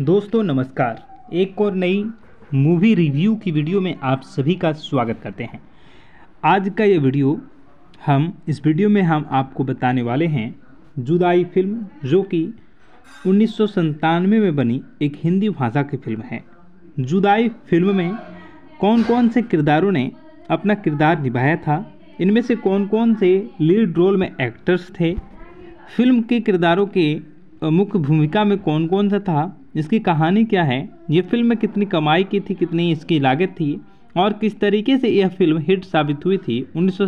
दोस्तों नमस्कार एक और नई मूवी रिव्यू की वीडियो में आप सभी का स्वागत करते हैं आज का ये वीडियो हम इस वीडियो में हम आपको बताने वाले हैं जुदाई फिल्म जो कि उन्नीस में बनी एक हिंदी भाषा की फिल्म है जुदाई फिल्म में कौन कौन से किरदारों ने अपना किरदार निभाया था इनमें से कौन कौन से लीड रोल में एक्टर्स थे फिल्म के किरदारों के मुख्य भूमिका में कौन कौन सा था इसकी कहानी क्या है ये फिल्म में कितनी कमाई की थी कितनी इसकी लागत थी और किस तरीके से यह फिल्म हिट साबित हुई थी उन्नीस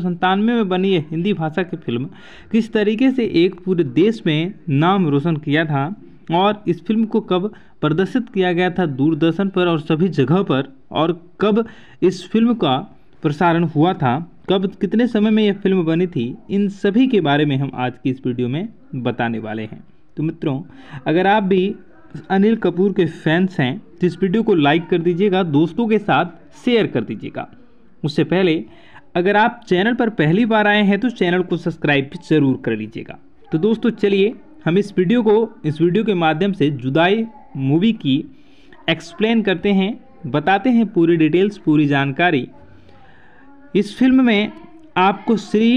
में बनी यह हिंदी भाषा की फिल्म किस तरीके से एक पूरे देश में नाम रोशन किया था और इस फिल्म को कब प्रदर्शित किया गया था दूरदर्शन पर और सभी जगह पर और कब इस फिल्म का प्रसारण हुआ था कब कितने समय में यह फिल्म बनी थी इन सभी के बारे में हम आज की इस वीडियो में बताने वाले हैं तो मित्रों अगर आप भी अनिल कपूर के फैंस हैं तो इस वीडियो को लाइक कर दीजिएगा दोस्तों के साथ शेयर कर दीजिएगा उससे पहले अगर आप चैनल पर पहली बार आए हैं तो चैनल को सब्सक्राइब भी ज़रूर कर लीजिएगा तो दोस्तों चलिए हम इस वीडियो को इस वीडियो के माध्यम से जुदाई मूवी की एक्सप्लेन करते हैं बताते हैं पूरी डिटेल्स पूरी जानकारी इस फिल्म में आपको श्री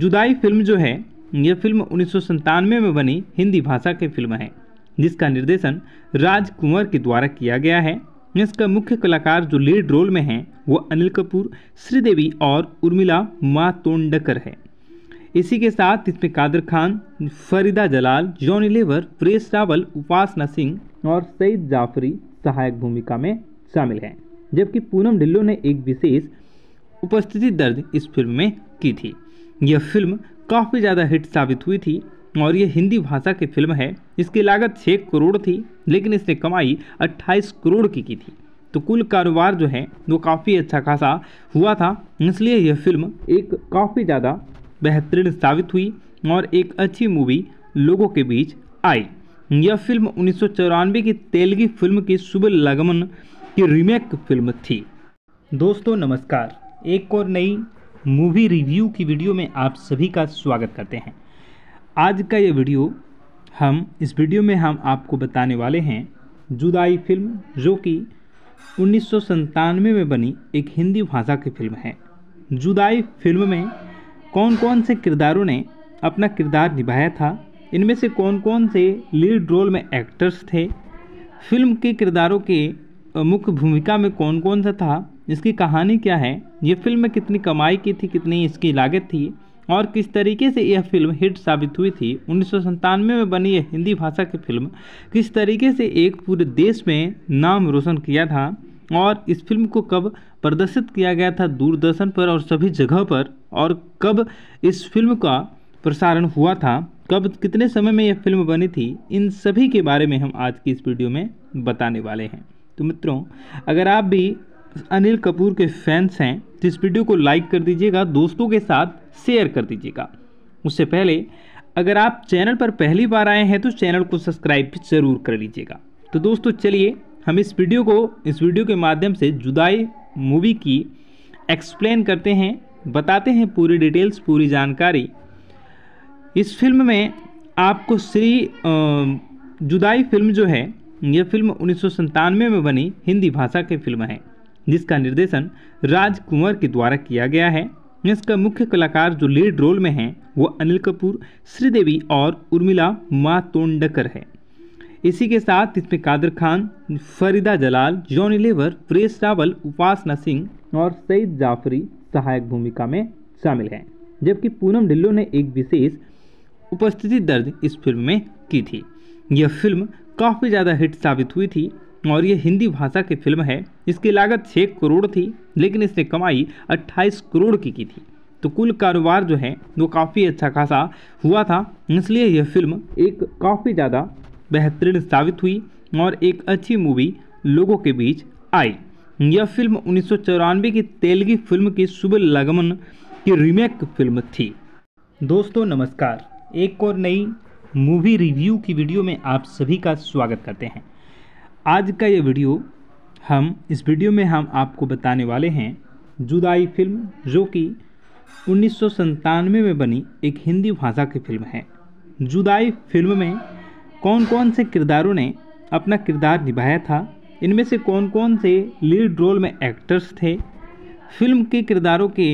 जुदाई फिल्म जो है यह फिल्म उन्नीस में बनी हिंदी भाषा की फिल्म है जिसका निर्देशन राज कुंवर के द्वारा किया गया है इसका मुख्य कलाकार जो लीड रोल में हैं वो अनिल कपूर श्रीदेवी और उर्मिला मातोंडकर है इसी के साथ इसमें कादर खान फरीदा जलाल जॉनी लेवर प्रेस रावल उपासना सिंह और सईद जाफरी सहायक भूमिका में शामिल हैं जबकि पूनम ढिल्लो ने एक विशेष उपस्थिति दर्ज इस फिल्म में की थी यह फिल्म काफ़ी ज़्यादा हिट साबित हुई थी और ये हिंदी भाषा की फिल्म है इसकी लागत छः करोड़ थी लेकिन इसने कमाई अट्ठाईस करोड़ की की थी तो कुल कारोबार जो है वो काफ़ी अच्छा खासा हुआ था इसलिए यह फिल्म एक काफ़ी ज़्यादा बेहतरीन साबित हुई और एक अच्छी मूवी लोगों के बीच आई यह फिल्म उन्नीस की तेलगी फिल्म की शुभ लगमन की रीमेक फिल्म थी दोस्तों नमस्कार एक और नई मूवी रिव्यू की वीडियो में आप सभी का स्वागत करते हैं आज का ये वीडियो हम इस वीडियो में हम आपको बताने वाले हैं जुदाई फिल्म जो कि उन्नीस में बनी एक हिंदी भाषा की फिल्म है जुदाई फिल्म में कौन कौन से किरदारों ने अपना किरदार निभाया था इनमें से कौन कौन से लीड रोल में एक्टर्स थे फिल्म के किरदारों के मुख्य भूमिका में कौन कौन सा था इसकी कहानी क्या है ये फिल्म में कितनी कमाई की थी कितनी इसकी लागत थी और किस तरीके से यह फिल्म हिट साबित हुई थी उन्नीस में बनी यह हिंदी भाषा की फिल्म किस तरीके से एक पूरे देश में नाम रोशन किया था और इस फिल्म को कब प्रदर्शित किया गया था दूरदर्शन पर और सभी जगह पर और कब इस फिल्म का प्रसारण हुआ था कब कितने समय में यह फिल्म बनी थी इन सभी के बारे में हम आज की इस वीडियो में बताने वाले हैं तो मित्रों अगर आप भी अनिल कपूर के फैंस हैं तो इस वीडियो को लाइक कर दीजिएगा दोस्तों के साथ शेयर कर दीजिएगा उससे पहले अगर आप चैनल पर पहली बार आए हैं तो चैनल को सब्सक्राइब भी ज़रूर कर लीजिएगा तो दोस्तों चलिए हम इस वीडियो को इस वीडियो के माध्यम से जुदाई मूवी की एक्सप्लेन करते हैं बताते हैं पूरी डिटेल्स पूरी जानकारी इस फिल्म में आपको श्री जुदाई फिल्म जो है यह फिल्म उन्नीस में बनी हिंदी भाषा की फिल्म है जिसका निर्देशन राज कुंवर के द्वारा किया गया है इसका मुख्य कलाकार जो लीड रोल में हैं वो अनिल कपूर श्रीदेवी और उर्मिला मातोंडकर है इसी के साथ इसमें कादर खान फरीदा जलाल जॉनी लेवर प्रेस रावल उपासना सिंह और सईद जाफरी सहायक भूमिका में शामिल हैं जबकि पूनम ढिल्लो ने एक विशेष उपस्थिति दर्ज इस फिल्म में की थी यह फिल्म काफ़ी ज़्यादा हिट साबित हुई थी और ये हिंदी भाषा की फिल्म है इसकी लागत छः करोड़ थी लेकिन इसने कमाई अट्ठाईस करोड़ की की थी तो कुल कारोबार जो है वो काफ़ी अच्छा खासा हुआ था इसलिए यह फिल्म एक काफ़ी ज़्यादा बेहतरीन साबित हुई और एक अच्छी मूवी लोगों के बीच आई यह फिल्म उन्नीस की तेलगी फिल्म की शुभ लगमन की रीमेक फिल्म थी दोस्तों नमस्कार एक और नई मूवी रिव्यू की वीडियो में आप सभी का स्वागत करते हैं आज का ये वीडियो हम इस वीडियो में हम आपको बताने वाले हैं जुदाई फिल्म जो कि उन्नीस में बनी एक हिंदी भाषा की फिल्म है जुदाई फिल्म में कौन कौन से किरदारों ने अपना किरदार निभाया था इनमें से कौन कौन से लीड रोल में एक्टर्स थे फिल्म के किरदारों के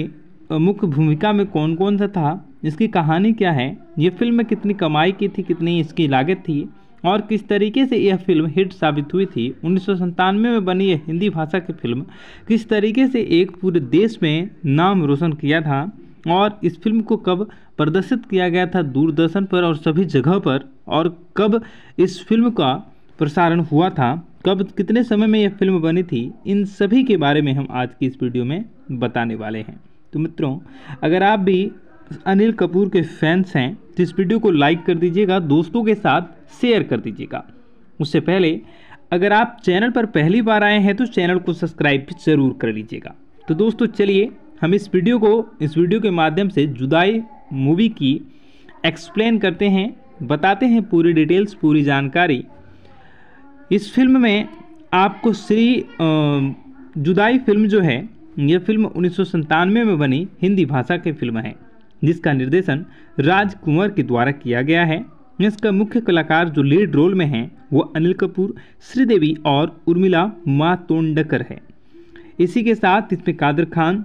मुख्य भूमिका में कौन कौन सा था इसकी कहानी क्या है ये फिल्म में कितनी कमाई की थी कितनी इसकी लागत थी और किस तरीके से यह फिल्म हिट साबित हुई थी उन्नीस में बनी यह हिंदी भाषा की फिल्म किस तरीके से एक पूरे देश में नाम रोशन किया था और इस फिल्म को कब प्रदर्शित किया गया था दूरदर्शन पर और सभी जगह पर और कब इस फिल्म का प्रसारण हुआ था कब कितने समय में यह फिल्म बनी थी इन सभी के बारे में हम आज की इस वीडियो में बताने वाले हैं तो मित्रों अगर आप भी अनिल कपूर के फैंस हैं तो इस वीडियो को लाइक कर दीजिएगा दोस्तों के साथ शेयर कर दीजिएगा उससे पहले अगर आप चैनल पर पहली बार आए हैं तो चैनल को सब्सक्राइब जरूर कर लीजिएगा तो दोस्तों चलिए हम इस वीडियो को इस वीडियो के माध्यम से जुदाई मूवी की एक्सप्लेन करते हैं बताते हैं पूरी डिटेल्स पूरी जानकारी इस फिल्म में आपको श्री जुदाई फिल्म जो है यह फिल्म उन्नीस में बनी हिंदी भाषा की फिल्म है जिसका निर्देशन राज कुंवर के द्वारा किया गया है इसका मुख्य कलाकार जो लीड रोल में हैं वो अनिल कपूर श्रीदेवी और उर्मिला मातोंडकर है इसी के साथ इसमें कादर खान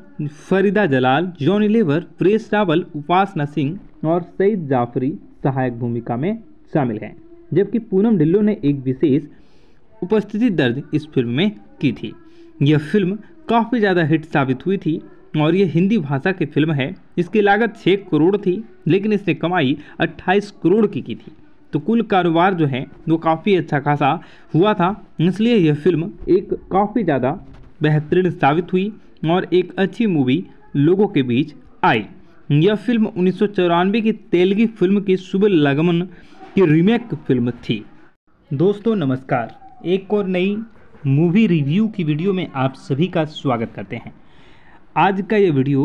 फरीदा जलाल जॉनी लेवर प्रेस रावल उपासना सिंह और सईद जाफरी सहायक भूमिका में शामिल हैं जबकि पूनम ढिल्लो ने एक विशेष उपस्थिति दर्ज इस फिल्म में की थी यह फिल्म काफ़ी ज़्यादा हिट साबित हुई थी और ये हिंदी भाषा की फिल्म है इसकी लागत छः करोड़ थी लेकिन इसने कमाई अट्ठाईस करोड़ की की थी तो कुल कारोबार जो है वो काफ़ी अच्छा खासा हुआ था इसलिए यह फिल्म एक काफ़ी ज़्यादा बेहतरीन साबित हुई और एक अच्छी मूवी लोगों के बीच आई यह फिल्म उन्नीस की तेलगी फिल्म की शुभ लगमन की रीमेक फिल्म थी दोस्तों नमस्कार एक और नई मूवी रिव्यू की वीडियो में आप सभी का स्वागत करते हैं आज का ये वीडियो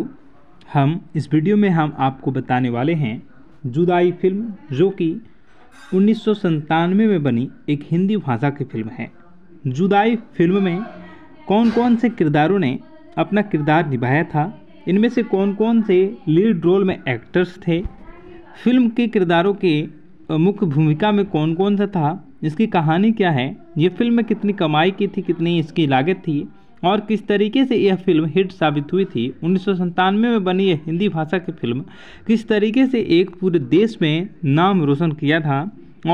हम इस वीडियो में हम आपको बताने वाले हैं जुदाई फिल्म जो कि उन्नीस में बनी एक हिंदी भाषा की फिल्म है जुदाई फिल्म में कौन कौन से किरदारों ने अपना किरदार निभाया था इनमें से कौन कौन से लीड रोल में एक्टर्स थे फिल्म के किरदारों के मुख्य भूमिका में कौन कौन सा था इसकी कहानी क्या है ये फिल्म में कितनी कमाई की थी कितनी इसकी लागत थी और किस तरीके से यह फिल्म हिट साबित हुई थी उन्नीस में बनी यह हिंदी भाषा की फिल्म किस तरीके से एक पूरे देश में नाम रोशन किया था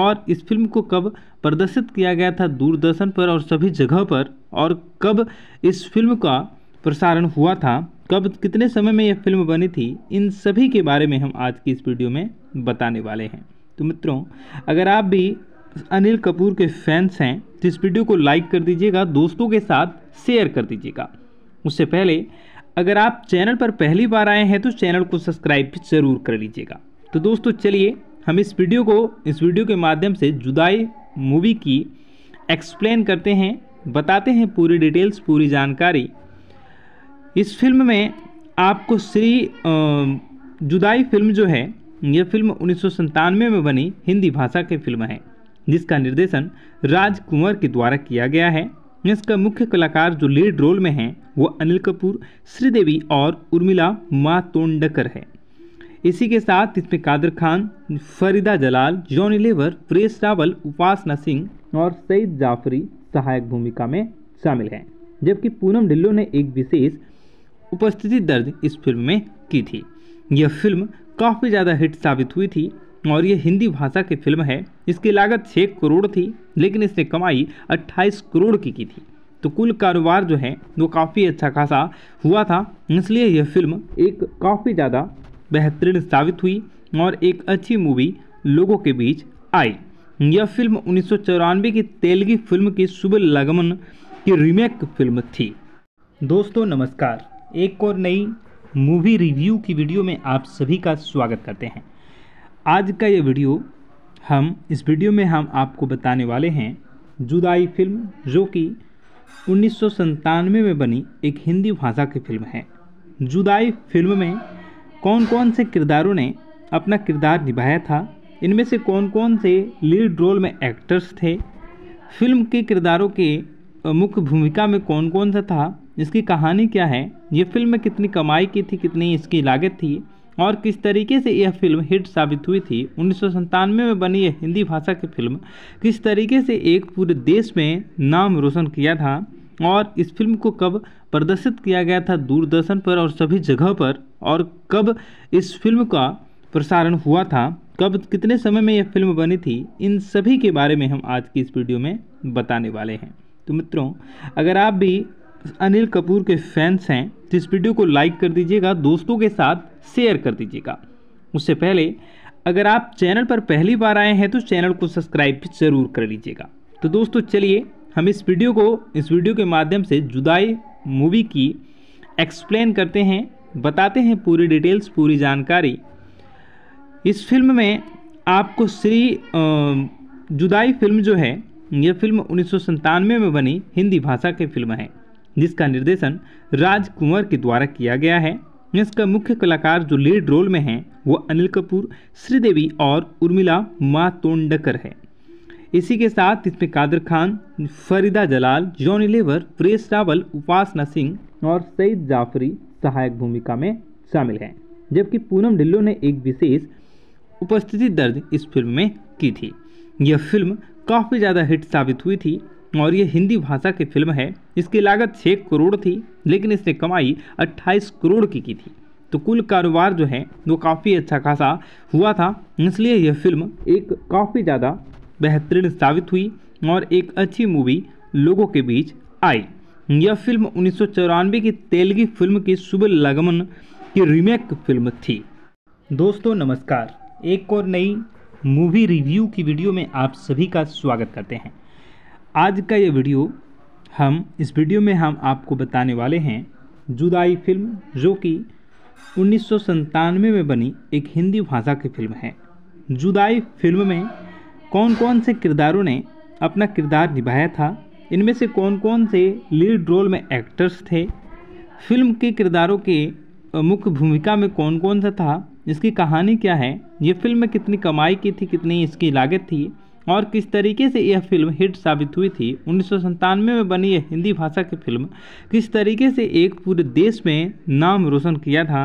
और इस फिल्म को कब प्रदर्शित किया गया था दूरदर्शन पर और सभी जगह पर और कब इस फिल्म का प्रसारण हुआ था कब कितने समय में यह फिल्म बनी थी इन सभी के बारे में हम आज की इस वीडियो में बताने वाले हैं तो मित्रों अगर आप भी अनिल कपूर के फैंस हैं तो इस वीडियो को लाइक कर दीजिएगा दोस्तों के साथ शेयर कर दीजिएगा उससे पहले अगर आप चैनल पर पहली बार आए हैं तो चैनल को सब्सक्राइब भी ज़रूर कर लीजिएगा तो दोस्तों चलिए हम इस वीडियो को इस वीडियो के माध्यम से जुदाई मूवी की एक्सप्लेन करते हैं बताते हैं पूरी डिटेल्स पूरी जानकारी इस फिल्म में आपको श्री जुदाई फिल्म जो है यह फिल्म उन्नीस में बनी हिंदी भाषा की फिल्म है जिसका निर्देशन राजकुमार के द्वारा किया गया है जिसका मुख्य कलाकार जो लीड रोल में हैं वो अनिल कपूर श्रीदेवी और उर्मिला मातोंडकर है इसी के साथ इसमें कादर खान फरीदा जलाल जॉनी लेवर प्रेस रावल उपासना सिंह और सईद जाफरी सहायक भूमिका में शामिल हैं जबकि पूनम ढिल्लो ने एक विशेष उपस्थिति दर्ज इस फिल्म में की थी यह फिल्म काफ़ी ज़्यादा हिट साबित हुई थी और ये हिंदी भाषा की फिल्म है इसकी लागत छः करोड़ थी लेकिन इसने कमाई अट्ठाईस करोड़ की की थी तो कुल कारोबार जो है वो काफ़ी अच्छा खासा हुआ था इसलिए यह फिल्म एक काफ़ी ज़्यादा बेहतरीन साबित हुई और एक अच्छी मूवी लोगों के बीच आई यह फिल्म उन्नीस की तेलगी फिल्म की शुभ लगमन की रीमेक फिल्म थी दोस्तों नमस्कार एक और नई मूवी रिव्यू की वीडियो में आप सभी का स्वागत करते हैं आज का ये वीडियो हम इस वीडियो में हम आपको बताने वाले हैं जुदाई फिल्म जो कि उन्नीस में बनी एक हिंदी भाषा की फिल्म है जुदाई फिल्म में कौन कौन से किरदारों ने अपना किरदार निभाया था इनमें से कौन कौन से लीड रोल में एक्टर्स थे फिल्म के किरदारों के मुख्य भूमिका में कौन कौन सा था इसकी कहानी क्या है ये फिल्म में कितनी कमाई की थी कितनी इसकी लागत थी और किस तरीके से यह फिल्म हिट साबित हुई थी उन्नीस में बनी यह हिंदी भाषा की फिल्म किस तरीके से एक पूरे देश में नाम रोशन किया था और इस फिल्म को कब प्रदर्शित किया गया था दूरदर्शन पर और सभी जगह पर और कब इस फिल्म का प्रसारण हुआ था कब कितने समय में यह फिल्म बनी थी इन सभी के बारे में हम आज की इस वीडियो में बताने वाले हैं तो मित्रों अगर आप भी अनिल कपूर के फैंस हैं तो इस वीडियो को लाइक कर दीजिएगा दोस्तों के साथ शेयर कर दीजिएगा उससे पहले अगर आप चैनल पर पहली बार आए हैं तो चैनल को सब्सक्राइब भी ज़रूर कर लीजिएगा तो दोस्तों चलिए हम इस वीडियो को इस वीडियो के माध्यम से जुदाई मूवी की एक्सप्लेन करते हैं बताते हैं पूरी डिटेल्स पूरी जानकारी इस फिल्म में आपको श्री जुदाई फिल्म जो है यह फिल्म उन्नीस में बनी हिंदी भाषा की फिल्म है जिसका निर्देशन राज कुंवर के द्वारा किया गया है इसका मुख्य कलाकार जो लीड रोल में हैं वो अनिल कपूर श्रीदेवी और उर्मिला मातोंडकर है इसी के साथ इसमें कादर खान फरीदा जलाल जॉनी लेवर प्रेस रावल उपासना सिंह और सईद जाफरी सहायक भूमिका में शामिल हैं जबकि पूनम ढिल्लो ने एक विशेष उपस्थिति दर्ज इस फिल्म में की थी यह फिल्म काफ़ी ज़्यादा हिट साबित हुई थी और ये हिंदी भाषा की फिल्म है इसकी लागत छः करोड़ थी लेकिन इसने कमाई अट्ठाईस करोड़ की की थी तो कुल कारोबार जो है वो काफ़ी अच्छा खासा हुआ था इसलिए यह फिल्म एक काफ़ी ज़्यादा बेहतरीन साबित हुई और एक अच्छी मूवी लोगों के बीच आई यह फिल्म उन्नीस की तेलगी फिल्म की शुभ लगमन की रीमेक फिल्म थी दोस्तों नमस्कार एक और नई मूवी रिव्यू की वीडियो में आप सभी का स्वागत करते हैं आज का ये वीडियो हम इस वीडियो में हम आपको बताने वाले हैं जुदाई फिल्म जो कि उन्नीस में बनी एक हिंदी भाषा की फिल्म है जुदाई फिल्म में कौन कौन से किरदारों ने अपना किरदार निभाया था इनमें से कौन कौन से लीड रोल में एक्टर्स थे फिल्म के किरदारों के मुख्य भूमिका में कौन कौन सा था इसकी कहानी क्या है ये फिल्म में कितनी कमाई की थी कितनी इसकी लागत थी और किस तरीके से यह फिल्म हिट साबित हुई थी उन्नीस में बनी यह हिंदी भाषा की फिल्म किस तरीके से एक पूरे देश में नाम रोशन किया था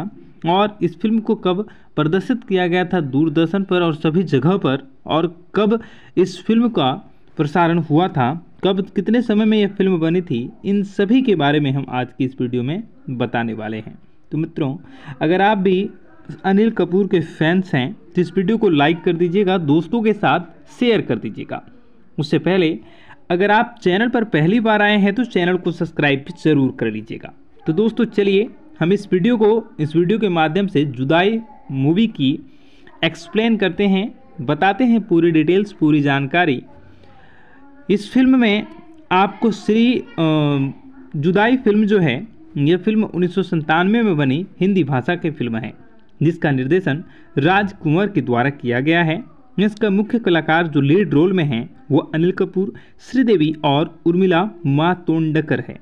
और इस फिल्म को कब प्रदर्शित किया गया था दूरदर्शन पर और सभी जगह पर और कब इस फिल्म का प्रसारण हुआ था कब कितने समय में यह फिल्म बनी थी इन सभी के बारे में हम आज की इस वीडियो में बताने वाले हैं तो मित्रों अगर आप भी अनिल कपूर के फैंस हैं तो इस वीडियो को लाइक कर दीजिएगा दोस्तों के साथ शेयर कर दीजिएगा उससे पहले अगर आप चैनल पर पहली बार आए हैं तो चैनल को सब्सक्राइब जरूर कर लीजिएगा तो दोस्तों चलिए हम इस वीडियो को इस वीडियो के माध्यम से जुदाई मूवी की एक्सप्लेन करते हैं बताते हैं पूरी डिटेल्स पूरी जानकारी इस फिल्म में आपको श्री जुदाई फिल्म जो है यह फिल्म उन्नीस में बनी हिंदी भाषा की फिल्म है जिसका निर्देशन राज कुंवर के द्वारा किया गया है इसका मुख्य कलाकार जो लीड रोल में हैं वो अनिल कपूर श्रीदेवी और उर्मिला मातोंडकर है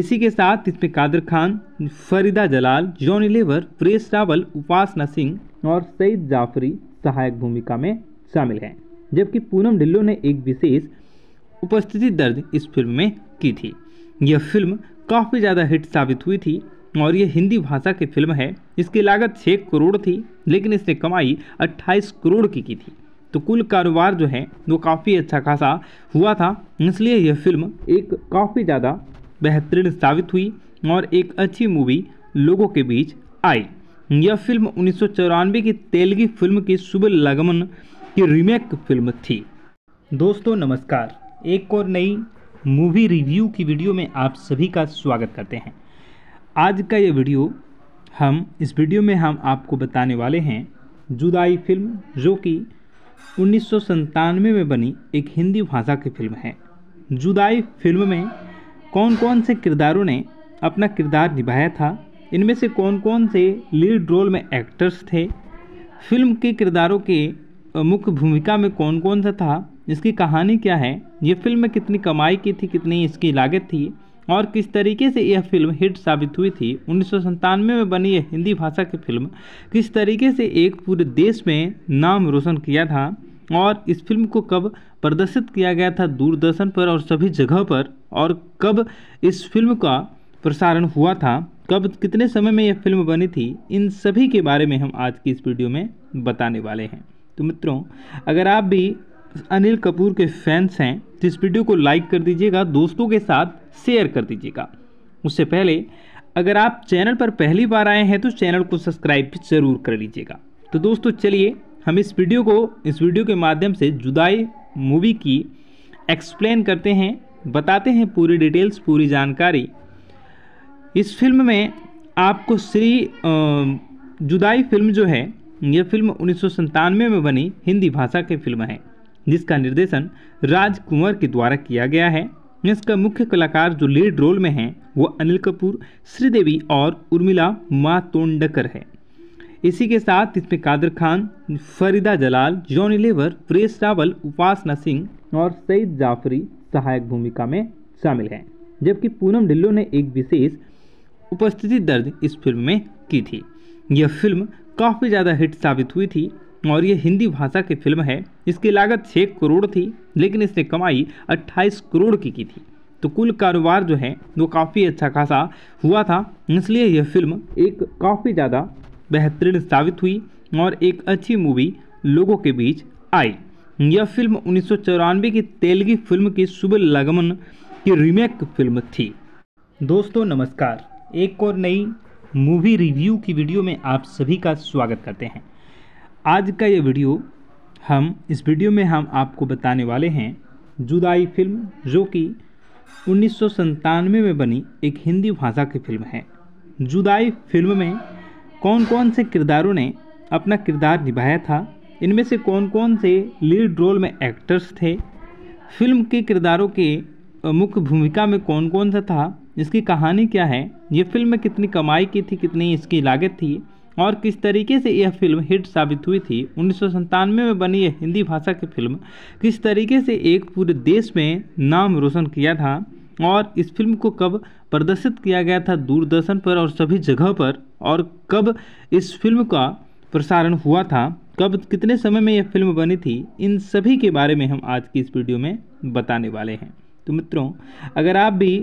इसी के साथ इसमें कादर खान फरीदा जलाल जॉनी लेवर प्रेस रावल उपासना सिंह और सईद जाफरी सहायक भूमिका में शामिल हैं जबकि पूनम ढिल्लो ने एक विशेष उपस्थिति दर्ज इस फिल्म में की थी यह फिल्म काफ़ी ज़्यादा हिट साबित हुई थी और ये हिंदी भाषा की फिल्म है इसकी लागत छः करोड़ थी लेकिन इसने कमाई अट्ठाईस करोड़ की की थी तो कुल कारोबार जो है वो काफ़ी अच्छा खासा हुआ था इसलिए यह फिल्म एक काफ़ी ज़्यादा बेहतरीन साबित हुई और एक अच्छी मूवी लोगों के बीच आई यह फिल्म उन्नीस की तेलगी फिल्म की शुभ लगमन की रीमेक फिल्म थी दोस्तों नमस्कार एक और नई मूवी रिव्यू की वीडियो में आप सभी का स्वागत करते हैं आज का ये वीडियो हम इस वीडियो में हम आपको बताने वाले हैं जुदाई फिल्म जो कि उन्नीस में बनी एक हिंदी भाषा की फिल्म है जुदाई फिल्म में कौन कौन से किरदारों ने अपना किरदार निभाया था इनमें से कौन कौन से लीड रोल में एक्टर्स थे फिल्म के किरदारों के मुख्य भूमिका में कौन कौन सा था इसकी कहानी क्या है ये फिल्म में कितनी कमाई की थी कितनी इसकी लागत थी और किस तरीके से यह फिल्म हिट साबित हुई थी उन्नीस में बनी यह हिंदी भाषा की फिल्म किस तरीके से एक पूरे देश में नाम रोशन किया था और इस फिल्म को कब प्रदर्शित किया गया था दूरदर्शन पर और सभी जगह पर और कब इस फिल्म का प्रसारण हुआ था कब कितने समय में यह फिल्म बनी थी इन सभी के बारे में हम आज की इस वीडियो में बताने वाले हैं तो मित्रों अगर आप भी अनिल कपूर के फैंस हैं तो इस वीडियो को लाइक कर दीजिएगा दोस्तों के साथ शेयर कर दीजिएगा उससे पहले अगर आप चैनल पर पहली बार आए हैं तो चैनल को सब्सक्राइब जरूर कर लीजिएगा तो दोस्तों चलिए हम इस वीडियो को इस वीडियो के माध्यम से जुदाई मूवी की एक्सप्लेन करते हैं बताते हैं पूरी डिटेल्स पूरी जानकारी इस फिल्म में आपको श्री जुदाई फिल्म जो है यह फिल्म उन्नीस में बनी हिंदी भाषा की फिल्म है जिसका निर्देशन राज कुंवर के द्वारा किया गया है इसका मुख्य कलाकार जो लीड रोल में हैं वो अनिल कपूर श्रीदेवी और उर्मिला मातोंडकर है इसी के साथ इसमें कादर खान फरीदा जलाल जॉनी लेवर प्रेस रावल उपासना सिंह और सईद जाफरी सहायक भूमिका में शामिल हैं जबकि पूनम ढिल्लो ने एक विशेष उपस्थिति दर्ज इस फिल्म में की थी यह फिल्म काफ़ी ज़्यादा हिट साबित हुई थी और ये हिंदी भाषा की फिल्म है इसकी लागत छः करोड़ थी लेकिन इसने कमाई अट्ठाईस करोड़ की की थी तो कुल कारोबार जो है वो काफ़ी अच्छा खासा हुआ था इसलिए यह फिल्म एक काफ़ी ज़्यादा बेहतरीन साबित हुई और एक अच्छी मूवी लोगों के बीच आई यह फिल्म उन्नीस की तेलगी फिल्म की शुभ लगमन की रीमेक फिल्म थी दोस्तों नमस्कार एक और नई मूवी रिव्यू की वीडियो में आप सभी का स्वागत करते हैं आज का ये वीडियो हम इस वीडियो में हम आपको बताने वाले हैं जुदाई फिल्म जो कि उन्नीस में बनी एक हिंदी भाषा की फिल्म है जुदाई फिल्म में कौन कौन से किरदारों ने अपना किरदार निभाया था इनमें से कौन कौन से लीड रोल में एक्टर्स थे फिल्म के किरदारों के मुख्य भूमिका में कौन कौन सा था इसकी कहानी क्या है ये फिल्म में कितनी कमाई की थी कितनी इसकी लागत थी और किस तरीके से यह फिल्म हिट साबित हुई थी उन्नीस में बनी यह हिंदी भाषा की फिल्म किस तरीके से एक पूरे देश में नाम रोशन किया था और इस फिल्म को कब प्रदर्शित किया गया था दूरदर्शन पर और सभी जगह पर और कब इस फिल्म का प्रसारण हुआ था कब कितने समय में यह फिल्म बनी थी इन सभी के बारे में हम आज की इस वीडियो में बताने वाले हैं तो मित्रों अगर आप भी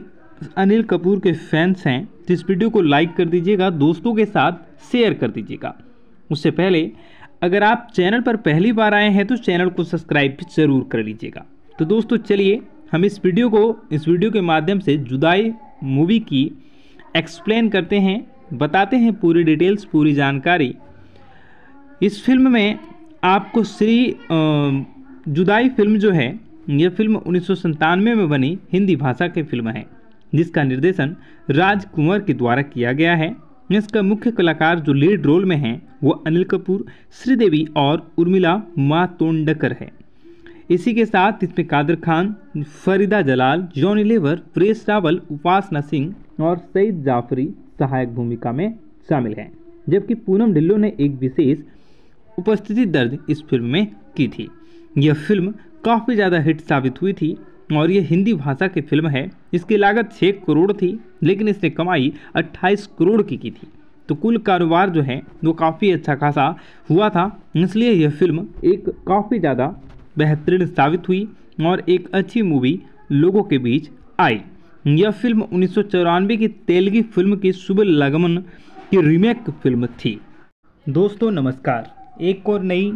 अनिल कपूर के फैंस हैं तो इस वीडियो को लाइक कर दीजिएगा दोस्तों के साथ शेयर कर दीजिएगा उससे पहले अगर आप चैनल पर पहली बार आए हैं तो चैनल को सब्सक्राइब जरूर कर लीजिएगा तो दोस्तों चलिए हम इस वीडियो को इस वीडियो के माध्यम से जुदाई मूवी की एक्सप्लेन करते हैं बताते हैं पूरी डिटेल्स पूरी जानकारी इस फिल्म में आपको श्री जुदाई फिल्म जो है यह फिल्म उन्नीस में बनी हिंदी भाषा की फिल्म है जिसका निर्देशन राज कुंवर के द्वारा किया गया है इसका मुख्य कलाकार जो लीड रोल में हैं वो अनिल कपूर श्रीदेवी और उर्मिला मातोंडकर है इसी के साथ इसमें कादर खान फरीदा जलाल जॉनी लेवर प्रेस रावल उपासना सिंह और सईद जाफरी सहायक भूमिका में शामिल हैं जबकि पूनम ढिल्लो ने एक विशेष उपस्थिति दर्ज इस फिल्म में की थी यह फिल्म काफ़ी ज़्यादा हिट साबित हुई थी और ये हिंदी भाषा की फिल्म है इसकी लागत छः करोड़ थी लेकिन इसने कमाई अट्ठाईस करोड़ की की थी तो कुल कारोबार जो है वो काफ़ी अच्छा खासा हुआ था इसलिए यह फिल्म एक काफ़ी ज़्यादा बेहतरीन साबित हुई और एक अच्छी मूवी लोगों के बीच आई यह फिल्म उन्नीस की तेलगी फिल्म की शुभ लगमन की रीमेक फिल्म थी दोस्तों नमस्कार एक और नई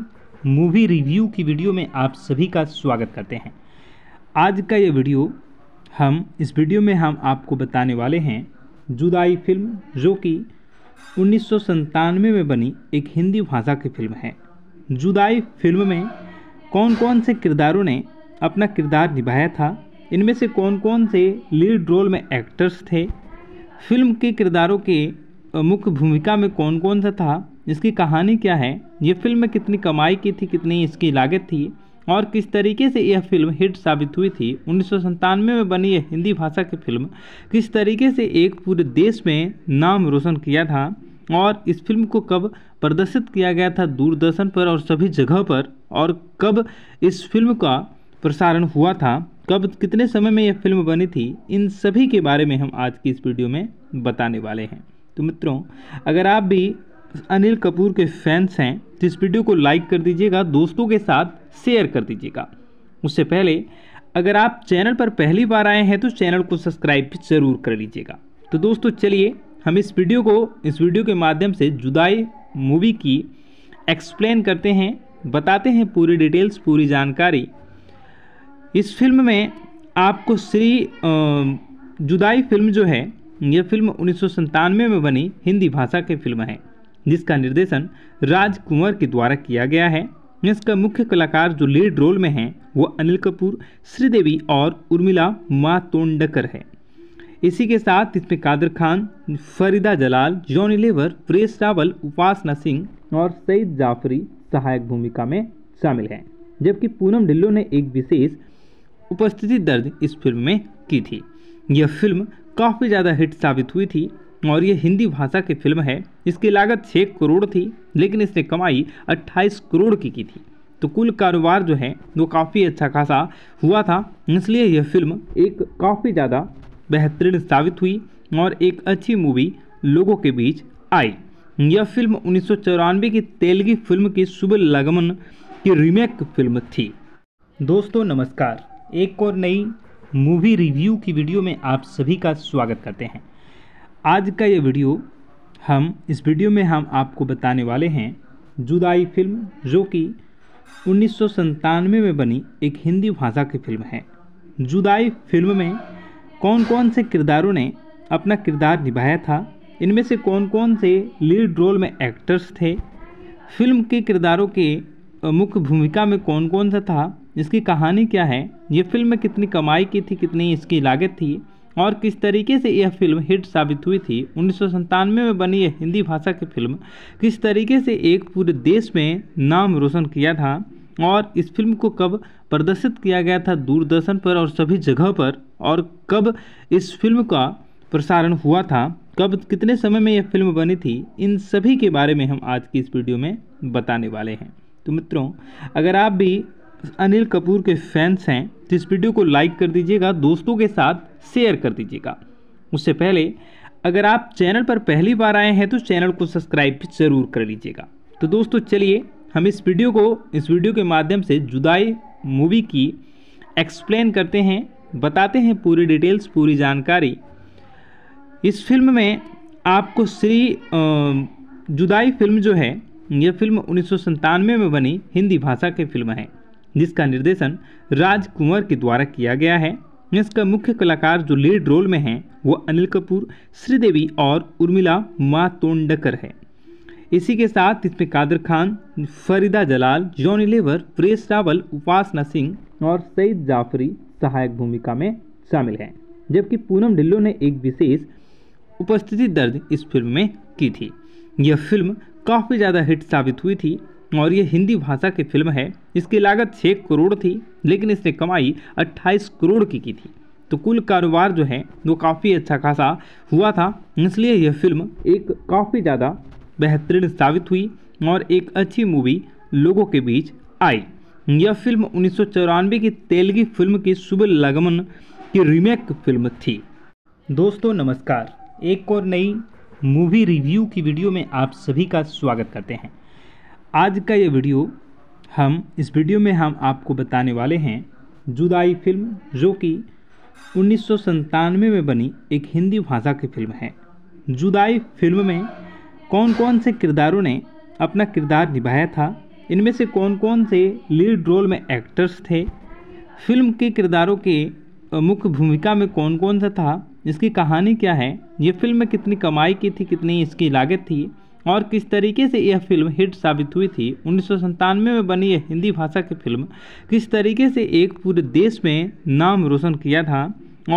मूवी रिव्यू की वीडियो में आप सभी का स्वागत करते हैं आज का ये वीडियो हम इस वीडियो में हम आपको बताने वाले हैं जुदाई फिल्म जो कि उन्नीस में बनी एक हिंदी भाषा की फिल्म है जुदाई फिल्म में कौन कौन से किरदारों ने अपना किरदार निभाया था इनमें से कौन कौन से लीड रोल में एक्टर्स थे फिल्म के किरदारों के मुख्य भूमिका में कौन कौन सा था इसकी कहानी क्या है ये फिल्म में कितनी कमाई की थी कितनी इसकी लागत थी और किस तरीके से यह फिल्म हिट साबित हुई थी उन्नीस में बनी यह हिंदी भाषा की फिल्म किस तरीके से एक पूरे देश में नाम रोशन किया था और इस फिल्म को कब प्रदर्शित किया गया था दूरदर्शन पर और सभी जगह पर और कब इस फिल्म का प्रसारण हुआ था कब कितने समय में यह फिल्म बनी थी इन सभी के बारे में हम आज की इस वीडियो में बताने वाले हैं तो मित्रों अगर आप भी अनिल कपूर के फैंस हैं तो इस वीडियो को लाइक कर दीजिएगा दोस्तों के साथ शेयर कर दीजिएगा उससे पहले अगर आप चैनल पर पहली बार आए हैं तो चैनल को सब्सक्राइब जरूर कर लीजिएगा तो दोस्तों चलिए हम इस वीडियो को इस वीडियो के माध्यम से जुदाई मूवी की एक्सप्लेन करते हैं बताते हैं पूरी डिटेल्स पूरी जानकारी इस फिल्म में आपको श्री जुदाई फिल्म जो है यह फिल्म उन्नीस में बनी हिंदी भाषा की फिल्म है जिसका निर्देशन राज कुंवर के द्वारा किया गया है इसका मुख्य कलाकार जो लीड रोल में हैं वो अनिल कपूर श्रीदेवी और उर्मिला मातोंडकर है इसी के साथ इसमें कादर खान फरीदा जलाल जॉनी लेवर प्रेस रावल उपासना सिंह और सईद जाफरी सहायक भूमिका में शामिल हैं जबकि पूनम ढिल्लो ने एक विशेष उपस्थिति दर्ज इस फिल्म में की थी यह फिल्म काफ़ी ज़्यादा हिट साबित हुई थी और ये हिंदी भाषा की फिल्म है इसकी लागत छः करोड़ थी लेकिन इसने कमाई अट्ठाईस करोड़ की की थी तो कुल कारोबार जो है वो काफ़ी अच्छा खासा हुआ था इसलिए यह फिल्म एक काफ़ी ज़्यादा बेहतरीन साबित हुई और एक अच्छी मूवी लोगों के बीच आई यह फिल्म उन्नीस की तेलगी फिल्म की शुभ लगमन की रीमेक फिल्म थी दोस्तों नमस्कार एक और नई मूवी रिव्यू की वीडियो में आप सभी का स्वागत करते हैं आज का ये वीडियो हम इस वीडियो में हम आपको बताने वाले हैं जुदाई फिल्म जो कि उन्नीस में बनी एक हिंदी भाषा की फिल्म है जुदाई फिल्म में कौन कौन से किरदारों ने अपना किरदार निभाया था इनमें से कौन कौन से लीड रोल में एक्टर्स थे फिल्म के किरदारों के मुख्य भूमिका में कौन कौन सा था इसकी कहानी क्या है ये फिल्म में कितनी कमाई की थी कितनी इसकी लागत थी और किस तरीके से यह फिल्म हिट साबित हुई थी उन्नीस में बनी यह हिंदी भाषा की फिल्म किस तरीके से एक पूरे देश में नाम रोशन किया था और इस फिल्म को कब प्रदर्शित किया गया था दूरदर्शन पर और सभी जगह पर और कब इस फिल्म का प्रसारण हुआ था कब कितने समय में यह फिल्म बनी थी इन सभी के बारे में हम आज की इस वीडियो में बताने वाले हैं तो मित्रों अगर आप भी अनिल कपूर के फैंस हैं तो इस वीडियो को लाइक कर दीजिएगा दोस्तों के साथ शेयर कर दीजिएगा उससे पहले अगर आप चैनल पर पहली बार आए हैं तो चैनल को सब्सक्राइब भी ज़रूर कर लीजिएगा तो दोस्तों चलिए हम इस वीडियो को इस वीडियो के माध्यम से जुदाई मूवी की एक्सप्लेन करते हैं बताते हैं पूरी डिटेल्स पूरी जानकारी इस फिल्म में आपको श्री जुदाई फिल्म जो है यह फिल्म उन्नीस में बनी हिंदी भाषा की फिल्म है जिसका निर्देशन राज कुंवर के द्वारा किया गया है इसका मुख्य कलाकार जो लीड रोल में हैं वो अनिल कपूर श्रीदेवी और उर्मिला मातोंडकर है इसी के साथ इसमें कादर खान फरीदा जलाल जॉनी लेवर प्रेस रावल उपासना सिंह और सईद जाफरी सहायक भूमिका में शामिल हैं जबकि पूनम ढिल्लो ने एक विशेष उपस्थिति दर्ज इस फिल्म में की थी यह फिल्म काफ़ी ज़्यादा हिट साबित हुई थी और ये हिंदी भाषा की फिल्म है इसकी लागत छः करोड़ थी लेकिन इसने कमाई अट्ठाईस करोड़ की की थी तो कुल कारोबार जो है वो काफ़ी अच्छा खासा हुआ था इसलिए यह फिल्म एक काफ़ी ज़्यादा बेहतरीन साबित हुई और एक अच्छी मूवी लोगों के बीच आई यह फिल्म उन्नीस की तेलगी फिल्म की शुभ लगमन की रीमेक फिल्म थी दोस्तों नमस्कार एक और नई मूवी रिव्यू की वीडियो में आप सभी का स्वागत करते हैं आज का ये वीडियो हम इस वीडियो में हम आपको बताने वाले हैं जुदाई फिल्म जो कि उन्नीस में बनी एक हिंदी भाषा की फिल्म है जुदाई फिल्म में कौन कौन से किरदारों ने अपना किरदार निभाया था इनमें से कौन कौन से लीड रोल में एक्टर्स थे फिल्म के किरदारों के मुख्य भूमिका में कौन कौन सा था इसकी कहानी क्या है ये फिल्म में कितनी कमाई की थी कितनी इसकी लागत थी और किस तरीके से यह फिल्म हिट साबित हुई थी उन्नीस में बनी यह हिंदी भाषा की फिल्म किस तरीके से एक पूरे देश में नाम रोशन किया था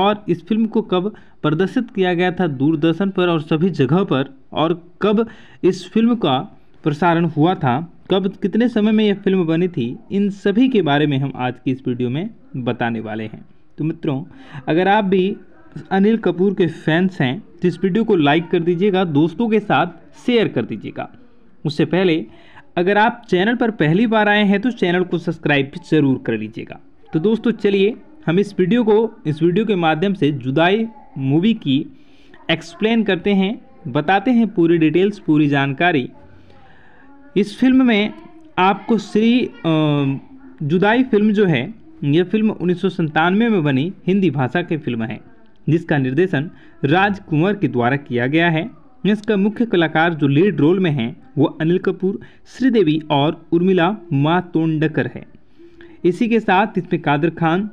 और इस फिल्म को कब प्रदर्शित किया गया था दूरदर्शन पर और सभी जगह पर और कब इस फिल्म का प्रसारण हुआ था कब कितने समय में यह फिल्म बनी थी इन सभी के बारे में हम आज की इस वीडियो में बताने वाले हैं तो मित्रों अगर आप भी अनिल कपूर के फैंस हैं तो इस वीडियो को लाइक कर दीजिएगा दोस्तों के साथ शेयर कर दीजिएगा उससे पहले अगर आप चैनल पर पहली बार आए हैं तो चैनल को सब्सक्राइब भी ज़रूर कर लीजिएगा तो दोस्तों चलिए हम इस वीडियो को इस वीडियो के माध्यम से जुदाई मूवी की एक्सप्लेन करते हैं बताते हैं पूरी डिटेल्स पूरी जानकारी इस फिल्म में आपको श्री जुदाई फिल्म जो है यह फिल्म उन्नीस में बनी हिंदी भाषा की फिल्म है जिसका निर्देशन राज कुंवर के द्वारा किया गया है इसका मुख्य कलाकार जो लीड रोल में हैं वो अनिल कपूर श्रीदेवी और उर्मिला मातोंडकर है इसी के साथ इसमें कादर खान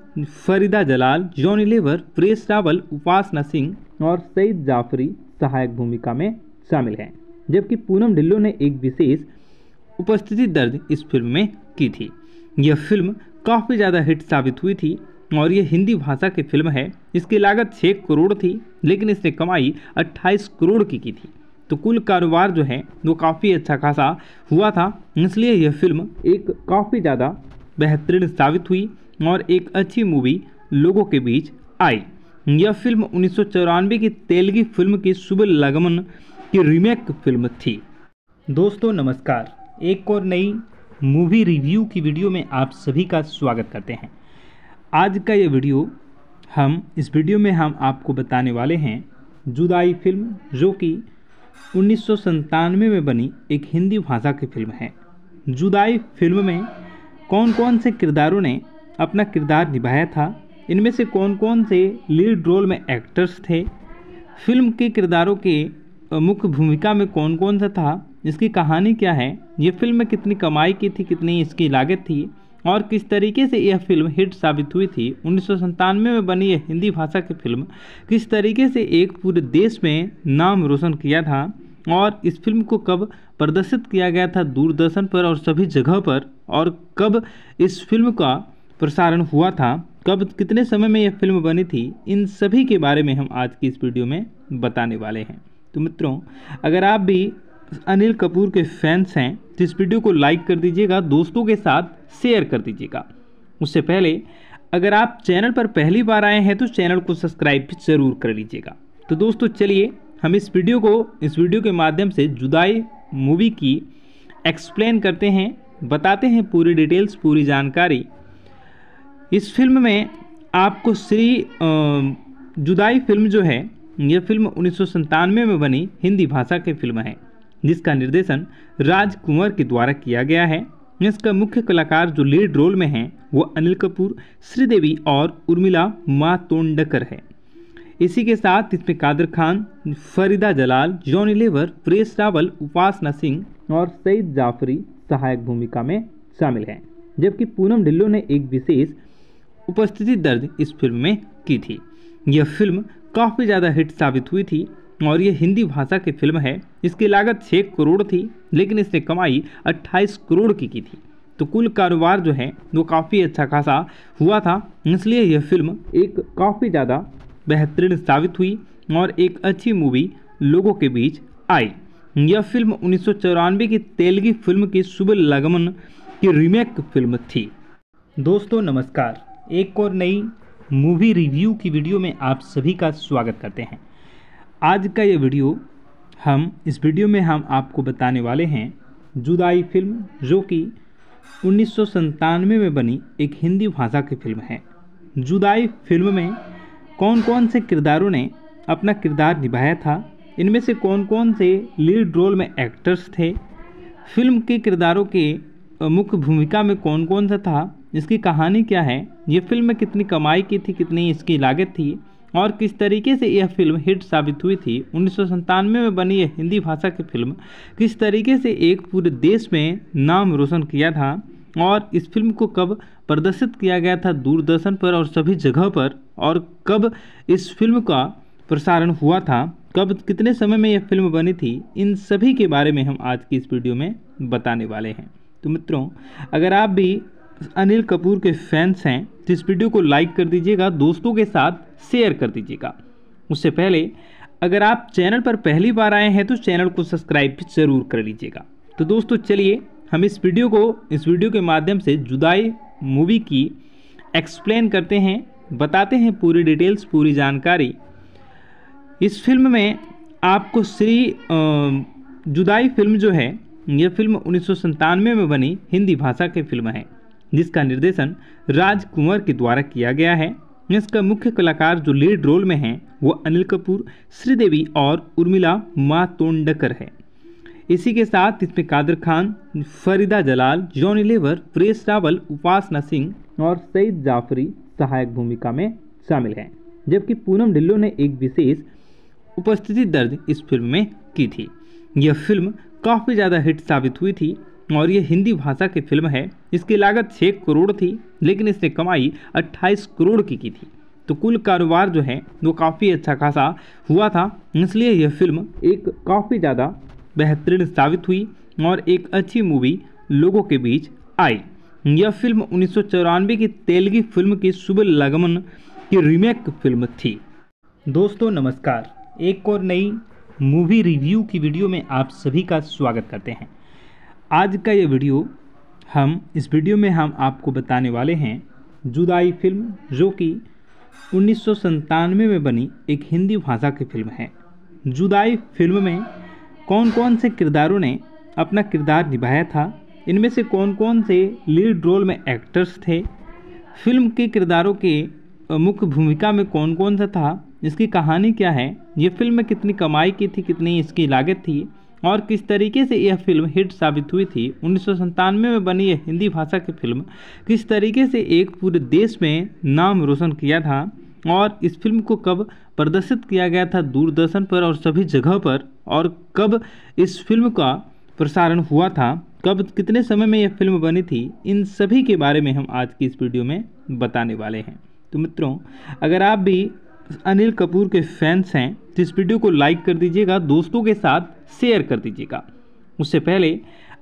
फरीदा जलाल जॉनी लेवर प्रेस रावल उपासना सिंह और सईद जाफरी सहायक भूमिका में शामिल हैं जबकि पूनम ढिल्लो ने एक विशेष उपस्थिति दर्ज इस फिल्म में की थी यह फिल्म काफ़ी ज़्यादा हिट साबित हुई थी और ये हिंदी भाषा की फिल्म है इसकी लागत छः करोड़ थी लेकिन इसने कमाई अट्ठाईस करोड़ की की थी तो कुल कारोबार जो है वो काफ़ी अच्छा खासा हुआ था इसलिए यह फिल्म एक काफ़ी ज़्यादा बेहतरीन साबित हुई और एक अच्छी मूवी लोगों के बीच आई यह फिल्म उन्नीस की तेलगी फिल्म की शुभ लगमन की रीमेक फिल्म थी दोस्तों नमस्कार एक और नई मूवी रिव्यू की वीडियो में आप सभी का स्वागत करते हैं आज का ये वीडियो हम इस वीडियो में हम आपको बताने वाले हैं जुदाई फिल्म जो कि उन्नीस में बनी एक हिंदी भाषा की फिल्म है जुदाई फिल्म में कौन कौन से किरदारों ने अपना किरदार निभाया था इनमें से कौन कौन से लीड रोल में एक्टर्स थे फिल्म के किरदारों के मुख्य भूमिका में कौन कौन सा था इसकी कहानी क्या है ये फिल्म में कितनी कमाई की थी कितनी इसकी लागत थी और किस तरीके से यह फिल्म हिट साबित हुई थी उन्नीस में बनी यह हिंदी भाषा की फिल्म किस तरीके से एक पूरे देश में नाम रोशन किया था और इस फिल्म को कब प्रदर्शित किया गया था दूरदर्शन पर और सभी जगह पर और कब इस फिल्म का प्रसारण हुआ था कब कितने समय में यह फिल्म बनी थी इन सभी के बारे में हम आज की इस वीडियो में बताने वाले हैं तो मित्रों अगर आप भी अनिल कपूर के फैंस हैं तो इस वीडियो को लाइक कर दीजिएगा दोस्तों के साथ शेयर कर दीजिएगा उससे पहले अगर आप चैनल पर पहली बार आए हैं तो चैनल को सब्सक्राइब भी ज़रूर कर लीजिएगा तो दोस्तों चलिए हम इस वीडियो को इस वीडियो के माध्यम से जुदाई मूवी की एक्सप्लेन करते हैं बताते हैं पूरी डिटेल्स पूरी जानकारी इस फिल्म में आपको श्री जुदाई फिल्म जो है यह फिल्म उन्नीस में बनी हिंदी भाषा की फिल्म है जिसका निर्देशन राज कुंवर के द्वारा किया गया है इसका मुख्य कलाकार जो लीड रोल में हैं वो अनिल कपूर श्रीदेवी और उर्मिला मातोंडकर है इसी के साथ इसमें कादर खान फरीदा जलाल जॉनी लेवर प्रेस रावल उपासना सिंह और सईद जाफरी सहायक भूमिका में शामिल हैं जबकि पूनम ढिल्लो ने एक विशेष उपस्थिति दर्ज इस फिल्म में की थी यह फिल्म काफ़ी ज़्यादा हिट साबित हुई थी और ये हिंदी भाषा की फिल्म है इसकी लागत छः करोड़ थी लेकिन इसने कमाई अट्ठाईस करोड़ की की थी तो कुल कारोबार जो है वो काफ़ी अच्छा खासा हुआ था इसलिए यह फिल्म एक काफ़ी ज़्यादा बेहतरीन साबित हुई और एक अच्छी मूवी लोगों के बीच आई यह फिल्म उन्नीस की तेलगी फिल्म की शुभ लगमन की रीमेक फिल्म थी दोस्तों नमस्कार एक और नई मूवी रिव्यू की वीडियो में आप सभी का स्वागत करते हैं आज का ये वीडियो हम इस वीडियो में हम आपको बताने वाले हैं जुदाई फिल्म जो कि उन्नीस में बनी एक हिंदी भाषा की फिल्म है जुदाई फिल्म में कौन कौन से किरदारों ने अपना किरदार निभाया था इनमें से कौन कौन से लीड रोल में एक्टर्स थे फिल्म के किरदारों के मुख्य भूमिका में कौन कौन सा था इसकी कहानी क्या है ये फिल्म में कितनी कमाई की थी कितनी इसकी लागत थी और किस तरीके से यह फिल्म हिट साबित हुई थी उन्नीस में बनी यह हिंदी भाषा की फिल्म किस तरीके से एक पूरे देश में नाम रोशन किया था और इस फिल्म को कब प्रदर्शित किया गया था दूरदर्शन पर और सभी जगह पर और कब इस फिल्म का प्रसारण हुआ था कब कितने समय में यह फिल्म बनी थी इन सभी के बारे में हम आज की इस वीडियो में बताने वाले हैं तो मित्रों अगर आप भी अनिल कपूर के फैंस हैं तो इस वीडियो को लाइक कर दीजिएगा दोस्तों के साथ शेयर कर दीजिएगा उससे पहले अगर आप चैनल पर पहली बार आए हैं तो चैनल को सब्सक्राइब भी ज़रूर कर लीजिएगा तो दोस्तों चलिए हम इस वीडियो को इस वीडियो के माध्यम से जुदाई मूवी की एक्सप्लेन करते हैं बताते हैं पूरी डिटेल्स पूरी जानकारी इस फिल्म में आपको श्री जुदाई फिल्म जो है यह फिल्म उन्नीस में बनी हिंदी भाषा की फिल्म है जिसका निर्देशन राज कुंवर के द्वारा किया गया है इसका मुख्य कलाकार जो लीड रोल में हैं वो अनिल कपूर श्रीदेवी और उर्मिला मातोंडकर है इसी के साथ इसमें कादर खान फरीदा जलाल जॉनी लेवर प्रेस रावल उपासना सिंह और सईद जाफरी सहायक भूमिका में शामिल हैं जबकि पूनम ढिल्लो ने एक विशेष उपस्थिति दर्ज इस फिल्म में की थी यह फिल्म काफ़ी ज़्यादा हिट साबित हुई थी और ये हिंदी भाषा की फिल्म है इसकी लागत छः करोड़ थी लेकिन इसने कमाई अट्ठाईस करोड़ की की थी तो कुल कारोबार जो है वो काफ़ी अच्छा खासा हुआ था इसलिए यह फिल्म एक काफ़ी ज़्यादा बेहतरीन साबित हुई और एक अच्छी मूवी लोगों के बीच आई यह फिल्म उन्नीस की तेलगी फिल्म की शुभ लगमन की रीमेक फिल्म थी दोस्तों नमस्कार एक और नई मूवी रिव्यू की वीडियो में आप सभी का स्वागत करते हैं आज का ये वीडियो हम इस वीडियो में हम आपको बताने वाले हैं जुदाई फिल्म जो कि उन्नीस में बनी एक हिंदी भाषा की फिल्म है जुदाई फिल्म में कौन कौन से किरदारों ने अपना किरदार निभाया था इनमें से कौन कौन से लीड रोल में एक्टर्स थे फिल्म के किरदारों के मुख्य भूमिका में कौन कौन सा था इसकी कहानी क्या है ये फिल्म में कितनी कमाई की थी कितनी इसकी लागत थी और किस तरीके से यह फिल्म हिट साबित हुई थी उन्नीस में बनी यह हिंदी भाषा की फिल्म किस तरीके से एक पूरे देश में नाम रोशन किया था और इस फिल्म को कब प्रदर्शित किया गया था दूरदर्शन पर और सभी जगह पर और कब इस फिल्म का प्रसारण हुआ था कब कितने समय में यह फिल्म बनी थी इन सभी के बारे में हम आज की इस वीडियो में बताने वाले हैं तो मित्रों अगर आप भी अनिल कपूर के फैंस हैं तो इस वीडियो को लाइक कर दीजिएगा दोस्तों के साथ शेयर कर दीजिएगा उससे पहले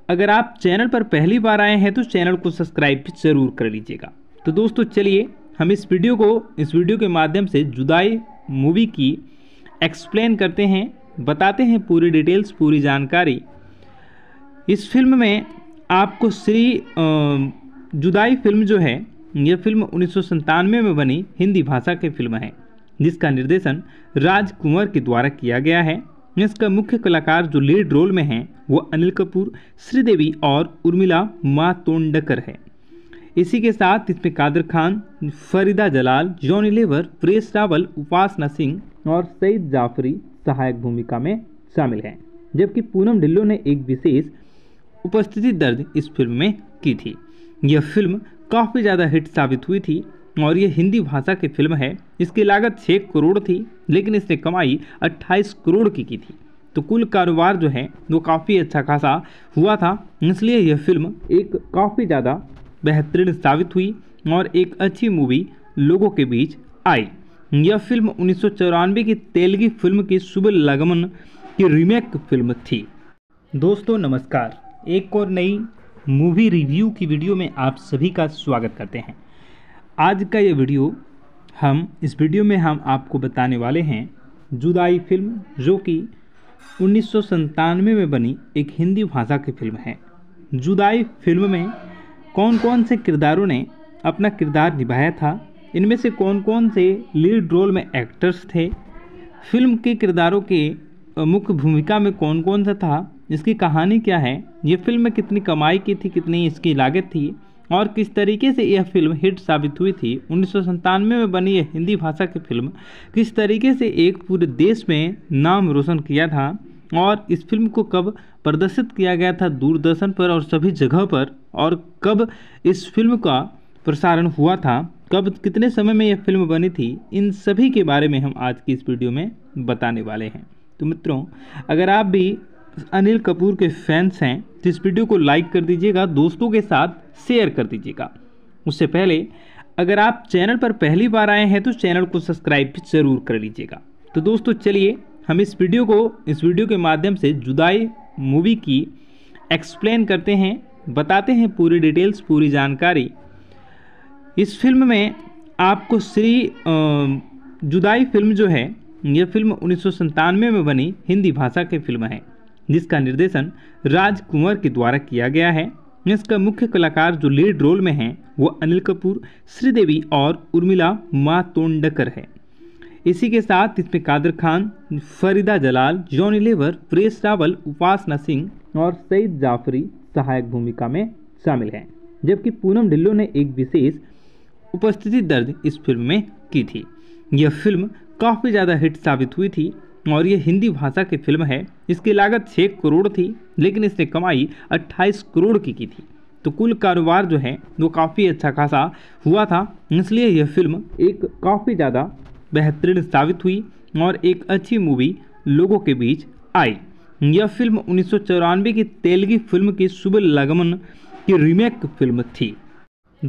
अगर आप चैनल पर पहली बार आए हैं तो चैनल को सब्सक्राइब जरूर कर लीजिएगा तो दोस्तों चलिए हम इस वीडियो को इस वीडियो के माध्यम से जुदाई मूवी की एक्सप्लेन करते हैं बताते हैं पूरी डिटेल्स पूरी जानकारी इस फिल्म में आपको श्री जुदाई फिल्म जो है यह फिल्म उन्नीस में बनी हिंदी भाषा की फिल्म है जिसका निर्देशन राज कुंवर के द्वारा किया गया है इसका मुख्य कलाकार जो लीड रोल में हैं वो अनिल कपूर श्रीदेवी और उर्मिला मातोंडकर है इसी के साथ इसमें कादर खान फरीदा जलाल जॉनी लेवर प्रेस रावल उपासना सिंह और सईद जाफरी सहायक भूमिका में शामिल हैं जबकि पूनम ढिल्लो ने एक विशेष उपस्थिति दर्ज इस फिल्म में की थी यह फिल्म काफ़ी ज़्यादा हिट साबित हुई थी और ये हिंदी भाषा की फिल्म है इसकी लागत छः करोड़ थी लेकिन इसने कमाई अट्ठाईस करोड़ की की थी तो कुल कारोबार जो है वो काफ़ी अच्छा खासा हुआ था इसलिए यह फिल्म एक काफ़ी ज़्यादा बेहतरीन साबित हुई और एक अच्छी मूवी लोगों के बीच आई यह फिल्म उन्नीस की तेलगी फिल्म की शुभ लगमन की रीमेक फिल्म थी दोस्तों नमस्कार एक और नई मूवी रिव्यू की वीडियो में आप सभी का स्वागत करते हैं आज का ये वीडियो हम इस वीडियो में हम आपको बताने वाले हैं जुदाई फिल्म जो कि उन्नीस में बनी एक हिंदी भाषा की फिल्म है जुदाई फिल्म में कौन कौन से किरदारों ने अपना किरदार निभाया था इनमें से कौन कौन से लीड रोल में एक्टर्स थे फिल्म के किरदारों के मुख्य भूमिका में कौन कौन सा था इसकी कहानी क्या है ये फिल्म में कितनी कमाई की थी कितनी इसकी लागत थी और किस तरीके से यह फिल्म हिट साबित हुई थी उन्नीस में बनी यह हिंदी भाषा की फिल्म किस तरीके से एक पूरे देश में नाम रोशन किया था और इस फिल्म को कब प्रदर्शित किया गया था दूरदर्शन पर और सभी जगह पर और कब इस फिल्म का प्रसारण हुआ था कब कितने समय में यह फिल्म बनी थी इन सभी के बारे में हम आज की इस वीडियो में बताने वाले हैं तो मित्रों अगर आप भी अनिल कपूर के फैंस हैं तो इस वीडियो को लाइक कर दीजिएगा दोस्तों के साथ शेयर कर दीजिएगा उससे पहले अगर आप चैनल पर पहली बार आए हैं तो चैनल को सब्सक्राइब ज़रूर कर लीजिएगा तो दोस्तों चलिए हम इस वीडियो को इस वीडियो के माध्यम से जुदाई मूवी की एक्सप्लेन करते हैं बताते हैं पूरी डिटेल्स पूरी जानकारी इस फिल्म में आपको श्री जुदाई फिल्म जो है यह फिल्म उन्नीस में बनी हिंदी भाषा की फिल्म है जिसका निर्देशन राजकुमार के द्वारा किया गया है जिसका मुख्य कलाकार जो लीड रोल में हैं वो अनिल कपूर श्रीदेवी और उर्मिला मातोंडकर है इसी के साथ इसमें कादर खान फरीदा जलाल जॉनी लेवर प्रेस रावल उपासना सिंह और सईद जाफरी सहायक भूमिका में शामिल हैं जबकि पूनम ढिल्लो ने एक विशेष उपस्थिति दर्ज इस फिल्म में की थी यह फिल्म काफ़ी ज़्यादा हिट साबित हुई थी और ये हिंदी भाषा की फिल्म है इसकी लागत छः करोड़ थी लेकिन इसने कमाई अट्ठाईस करोड़ की की थी तो कुल कारोबार जो है वो काफ़ी अच्छा खासा हुआ था इसलिए यह फिल्म एक काफ़ी ज़्यादा बेहतरीन साबित हुई और एक अच्छी मूवी लोगों के बीच आई यह फिल्म उन्नीस की तेलगी फिल्म की शुभ लगमन की रीमेक फिल्म थी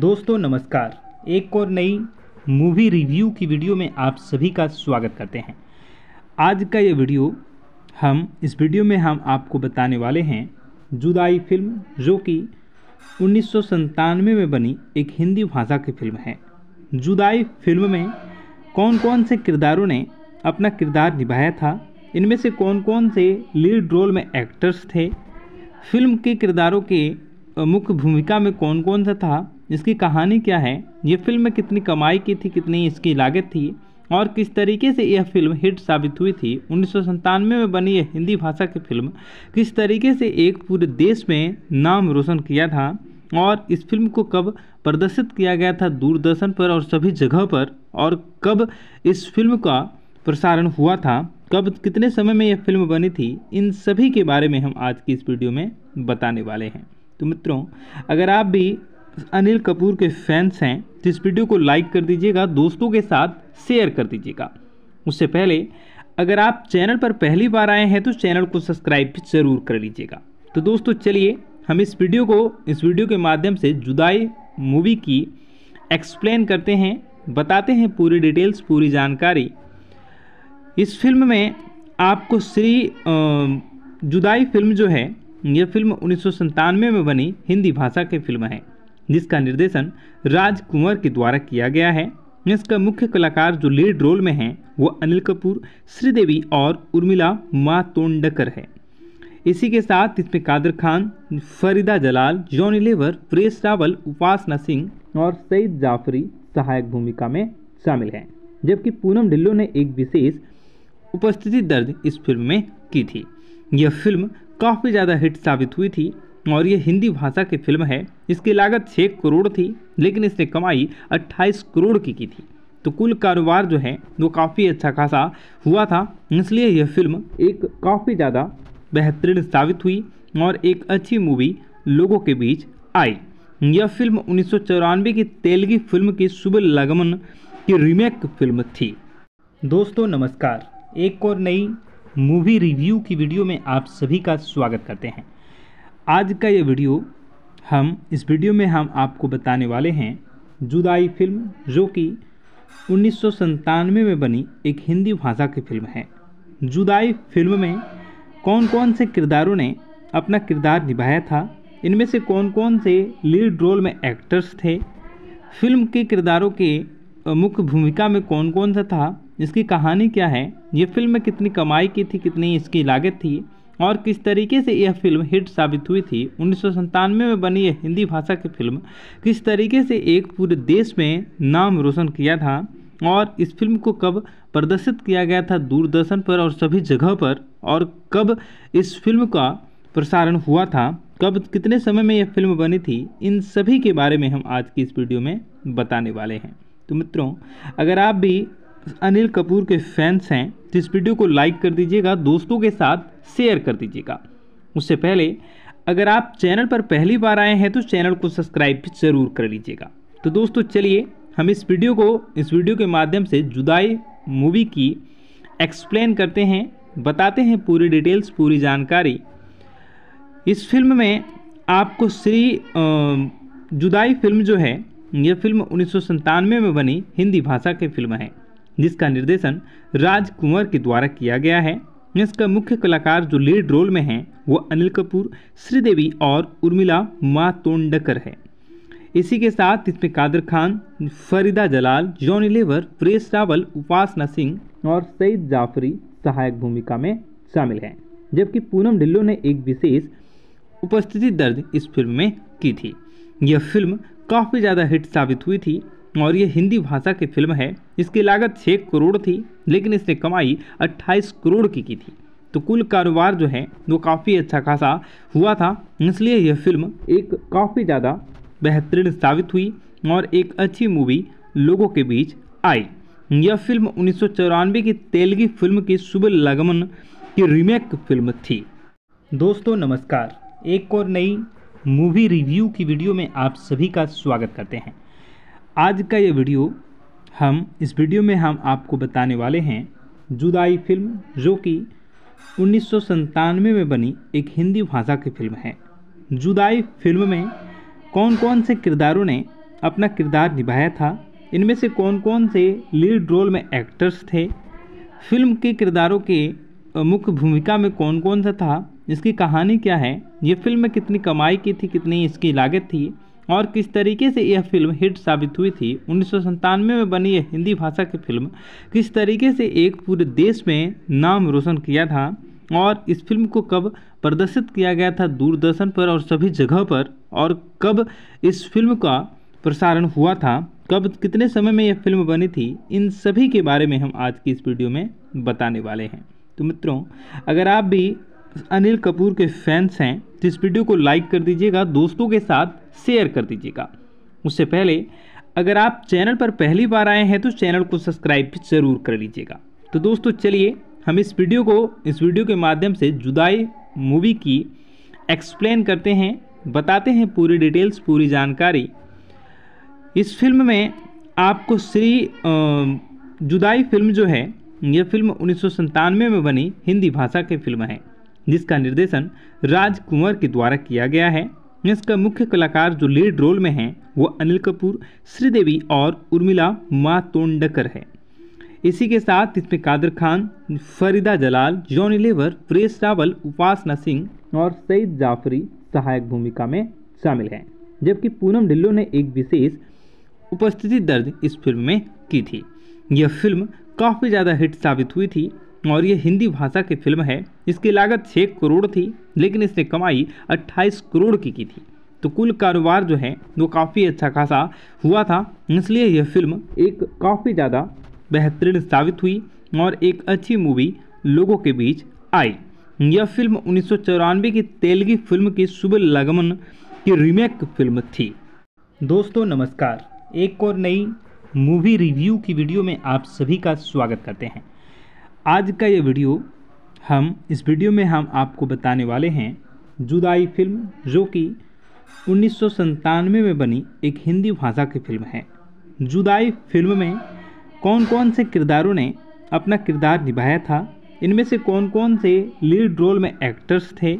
दोस्तों नमस्कार एक और नई मूवी रिव्यू की वीडियो में आप सभी का स्वागत करते हैं आज का ये वीडियो हम इस वीडियो में हम आपको बताने वाले हैं जुदाई फिल्म जो कि उन्नीस में बनी एक हिंदी भाषा की फिल्म है जुदाई फिल्म में कौन कौन से किरदारों ने अपना किरदार निभाया था इनमें से कौन कौन से लीड रोल में एक्टर्स थे फिल्म के किरदारों के मुख्य भूमिका में कौन कौन सा था इसकी कहानी क्या है ये फिल्म में कितनी कमाई की थी कितनी इसकी लागत थी और किस तरीके से यह फिल्म हिट साबित हुई थी उन्नीस में बनी यह हिंदी भाषा की फिल्म किस तरीके से एक पूरे देश में नाम रोशन किया था और इस फिल्म को कब प्रदर्शित किया गया था दूरदर्शन पर और सभी जगह पर और कब इस फिल्म का प्रसारण हुआ था कब कितने समय में यह फिल्म बनी थी इन सभी के बारे में हम आज की इस वीडियो में बताने वाले हैं तो मित्रों अगर आप भी अनिल कपूर के फैंस हैं तो इस वीडियो को लाइक कर दीजिएगा दोस्तों के साथ शेयर कर दीजिएगा उससे पहले अगर आप चैनल पर पहली बार आए हैं तो चैनल को सब्सक्राइब जरूर कर लीजिएगा तो दोस्तों चलिए हम इस वीडियो को इस वीडियो के माध्यम से जुदाई मूवी की एक्सप्लेन करते हैं बताते हैं पूरी डिटेल्स पूरी जानकारी इस फिल्म में आपको श्री जुदाई फिल्म जो है यह फिल्म उन्नीस में बनी हिंदी भाषा की फिल्म है जिसका निर्देशन राज कुंवर के द्वारा किया गया है इसका मुख्य कलाकार जो लीड रोल में हैं वो अनिल कपूर श्रीदेवी और उर्मिला मातोंडकर है इसी के साथ इसमें कादर खान फरीदा जलाल जॉनी लेवर प्रेस रावल उपासना सिंह और सईद जाफरी सहायक भूमिका में शामिल हैं जबकि पूनम ढिल्लो ने एक विशेष उपस्थिति दर्ज इस फिल्म में की थी यह फिल्म काफ़ी ज़्यादा हिट साबित हुई थी और ये हिंदी भाषा की फिल्म है इसकी लागत छः करोड़ थी लेकिन इसने कमाई अट्ठाईस करोड़ की की थी तो कुल कारोबार जो है वो काफ़ी अच्छा खासा हुआ था इसलिए यह फिल्म एक काफ़ी ज़्यादा बेहतरीन साबित हुई और एक अच्छी मूवी लोगों के बीच आई यह फिल्म उन्नीस की तेलगी फिल्म की शुभ लगमन की रीमेक फिल्म थी दोस्तों नमस्कार एक और नई मूवी रिव्यू की वीडियो में आप सभी का स्वागत करते हैं आज का ये वीडियो हम इस वीडियो में हम आपको बताने वाले हैं जुदाई फिल्म जो कि उन्नीस में बनी एक हिंदी भाषा की फिल्म है जुदाई फिल्म में कौन कौन से किरदारों ने अपना किरदार निभाया था इनमें से कौन कौन से लीड रोल में एक्टर्स थे फिल्म के किरदारों के मुख्य भूमिका में कौन कौन सा था इसकी कहानी क्या है ये फिल्म में कितनी कमाई की थी कितनी इसकी लागत थी और किस तरीके से यह फिल्म हिट साबित हुई थी उन्नीस में बनी यह हिंदी भाषा की फिल्म किस तरीके से एक पूरे देश में नाम रोशन किया था और इस फिल्म को कब प्रदर्शित किया गया था दूरदर्शन पर और सभी जगह पर और कब इस फिल्म का प्रसारण हुआ था कब कितने समय में यह फिल्म बनी थी इन सभी के बारे में हम आज की इस वीडियो में बताने वाले हैं तो मित्रों अगर आप भी अनिल कपूर के फैंस हैं तो इस वीडियो को लाइक कर दीजिएगा दोस्तों के साथ शेयर कर दीजिएगा उससे पहले अगर आप चैनल पर पहली बार आए हैं तो चैनल को सब्सक्राइब ज़रूर कर लीजिएगा तो दोस्तों चलिए हम इस वीडियो को इस वीडियो के माध्यम से जुदाई मूवी की एक्सप्लेन करते हैं बताते हैं पूरी डिटेल्स पूरी जानकारी इस फिल्म में आपको श्री जुदाई फिल्म जो है यह फिल्म उन्नीस में बनी हिंदी भाषा की फिल्म है जिसका निर्देशन राज कुंवर के द्वारा किया गया है इसका मुख्य कलाकार जो लीड रोल में हैं वो अनिल कपूर श्रीदेवी और उर्मिला मातोंडकर है इसी के साथ इसमें कादर खान फरीदा जलाल जॉनी लेवर प्रेस रावल उपासना सिंह और सईद जाफरी सहायक भूमिका में शामिल हैं जबकि पूनम ढिल्लो ने एक विशेष उपस्थिति दर्ज इस फिल्म में की थी यह फिल्म काफ़ी ज़्यादा हिट साबित हुई थी और ये हिंदी भाषा की फिल्म है इसकी लागत छः करोड़ थी लेकिन इसने कमाई अट्ठाईस करोड़ की की थी तो कुल कारोबार जो है वो काफ़ी अच्छा खासा हुआ था इसलिए यह फिल्म एक काफ़ी ज़्यादा बेहतरीन साबित हुई और एक अच्छी मूवी लोगों के बीच आई यह फिल्म उन्नीस की तेलगी फिल्म की शुभ लगमन की रीमेक फिल्म थी दोस्तों नमस्कार एक और नई मूवी रिव्यू की वीडियो में आप सभी का स्वागत करते हैं आज का ये वीडियो हम इस वीडियो में हम आपको बताने वाले हैं जुदाई फिल्म जो कि उन्नीस में बनी एक हिंदी भाषा की फिल्म है जुदाई फिल्म में कौन कौन से किरदारों ने अपना किरदार निभाया था इनमें से कौन कौन से लीड रोल में एक्टर्स थे फिल्म के किरदारों के मुख्य भूमिका में कौन कौन सा था इसकी कहानी क्या है ये फिल्म में कितनी कमाई की थी कितनी इसकी लागत थी और किस तरीके से यह फिल्म हिट साबित हुई थी उन्नीस में बनी यह हिंदी भाषा की फिल्म किस तरीके से एक पूरे देश में नाम रोशन किया था और इस फिल्म को कब प्रदर्शित किया गया था दूरदर्शन पर और सभी जगह पर और कब इस फिल्म का प्रसारण हुआ था कब कितने समय में यह फिल्म बनी थी इन सभी के बारे में हम आज की इस वीडियो में बताने वाले हैं तो मित्रों अगर आप भी अनिल कपूर के फैंस हैं तो इस वीडियो को लाइक कर दीजिएगा दोस्तों के साथ शेयर कर दीजिएगा उससे पहले अगर आप चैनल पर पहली बार आए हैं तो चैनल को सब्सक्राइब भी ज़रूर कर लीजिएगा तो दोस्तों चलिए हम इस वीडियो को इस वीडियो के माध्यम से जुदाई मूवी की एक्सप्लेन करते हैं बताते हैं पूरी डिटेल्स पूरी जानकारी इस फिल्म में आपको श्री जुदाई फिल्म जो है यह फिल्म उन्नीस में बनी हिंदी भाषा की फिल्म है जिसका निर्देशन राजकुमार के द्वारा किया गया है इसका मुख्य कलाकार जो लीड रोल में हैं वो अनिल कपूर श्रीदेवी और उर्मिला मातोंडकर है इसी के साथ इसमें कादर खान फरीदा जलाल जॉनी लेवर प्रेस रावल उपासना सिंह और सईद जाफरी सहायक भूमिका में शामिल हैं जबकि पूनम ढिल्लो ने एक विशेष उपस्थिति दर्ज इस फिल्म में की थी यह फिल्म काफ़ी ज़्यादा हिट साबित हुई थी और ये हिंदी भाषा की फिल्म है इसकी लागत छः करोड़ थी लेकिन इसने कमाई अट्ठाईस करोड़ की की थी तो कुल कारोबार जो है वो काफ़ी अच्छा खासा हुआ था इसलिए यह फिल्म एक काफ़ी ज़्यादा बेहतरीन साबित हुई और एक अच्छी मूवी लोगों के बीच आई यह फिल्म उन्नीस की तेलगी फिल्म की शुभ लगमन की रीमेक फिल्म थी दोस्तों नमस्कार एक और नई मूवी रिव्यू की वीडियो में आप सभी का स्वागत करते हैं आज का ये वीडियो हम इस वीडियो में हम आपको बताने वाले हैं जुदाई फिल्म जो कि उन्नीस में बनी एक हिंदी भाषा की फिल्म है जुदाई फिल्म में कौन कौन से किरदारों ने अपना किरदार निभाया था इनमें से कौन कौन से लीड रोल में एक्टर्स थे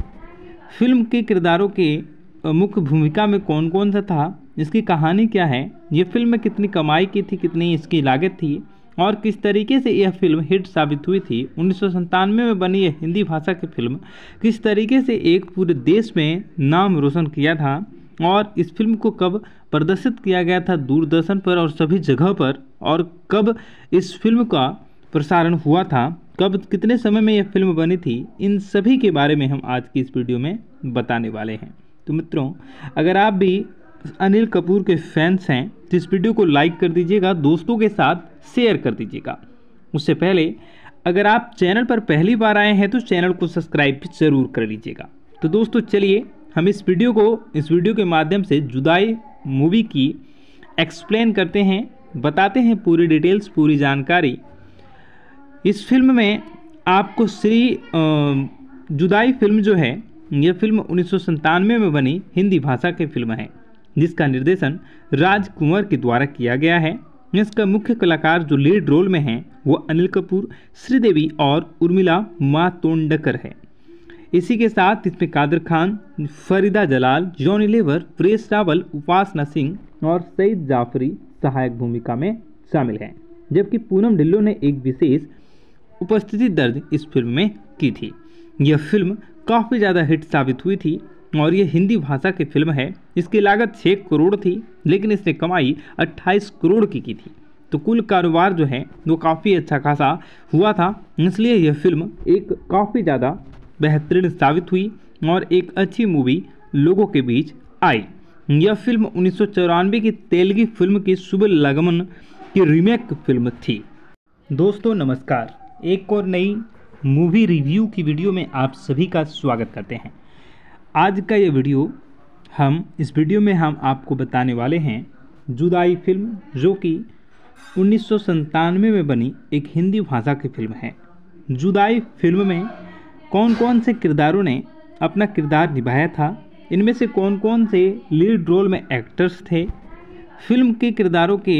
फिल्म के किरदारों के मुख्य भूमिका में कौन कौन सा था इसकी कहानी क्या है ये फिल्म में कितनी कमाई की थी कितनी इसकी लागत थी और किस तरीके से यह फिल्म हिट साबित हुई थी उन्नीस में बनी यह हिंदी भाषा की फिल्म किस तरीके से एक पूरे देश में नाम रोशन किया था और इस फिल्म को कब प्रदर्शित किया गया था दूरदर्शन पर और सभी जगह पर और कब इस फिल्म का प्रसारण हुआ था कब कितने समय में यह फिल्म बनी थी इन सभी के बारे में हम आज की इस वीडियो में बताने वाले हैं तो मित्रों अगर आप भी अनिल कपूर के फैंस हैं तो इस वीडियो को लाइक कर दीजिएगा दोस्तों के साथ शेयर कर दीजिएगा उससे पहले अगर आप चैनल पर पहली बार आए हैं तो चैनल को सब्सक्राइब ज़रूर कर लीजिएगा तो दोस्तों चलिए हम इस वीडियो को इस वीडियो के माध्यम से जुदाई मूवी की एक्सप्लेन करते हैं बताते हैं पूरी डिटेल्स पूरी जानकारी इस फिल्म में आपको श्री जुदाई फिल्म जो है यह फिल्म उन्नीस में बनी हिंदी भाषा की फिल्म है जिसका निर्देशन राज कुंवर के द्वारा किया गया है इसका मुख्य कलाकार जो लीड रोल में हैं वो अनिल कपूर श्रीदेवी और उर्मिला मातोंडकर है इसी के साथ इसमें कादर खान फरीदा जलाल जॉनी लेवर प्रेस रावल उपासना सिंह और सईद जाफरी सहायक भूमिका में शामिल हैं जबकि पूनम ढिल्लो ने एक विशेष उपस्थिति दर्ज इस फिल्म में की थी यह फिल्म काफ़ी ज़्यादा हिट साबित हुई थी और ये हिंदी भाषा की फिल्म है इसकी लागत छः करोड़ थी लेकिन इसने कमाई अट्ठाईस करोड़ की की थी तो कुल कारोबार जो है वो काफ़ी अच्छा खासा हुआ था इसलिए यह फिल्म एक काफ़ी ज़्यादा बेहतरीन साबित हुई और एक अच्छी मूवी लोगों के बीच आई यह फिल्म उन्नीस की तेलगी फिल्म की शुभ लगमन की रीमेक फिल्म थी दोस्तों नमस्कार एक और नई मूवी रिव्यू की वीडियो में आप सभी का स्वागत करते हैं आज का ये वीडियो हम इस वीडियो में हम आपको बताने वाले हैं जुदाई फिल्म जो कि उन्नीस में बनी एक हिंदी भाषा की फिल्म है जुदाई फिल्म में कौन कौन से किरदारों ने अपना किरदार निभाया था इनमें से कौन कौन से लीड रोल में एक्टर्स थे फिल्म के किरदारों के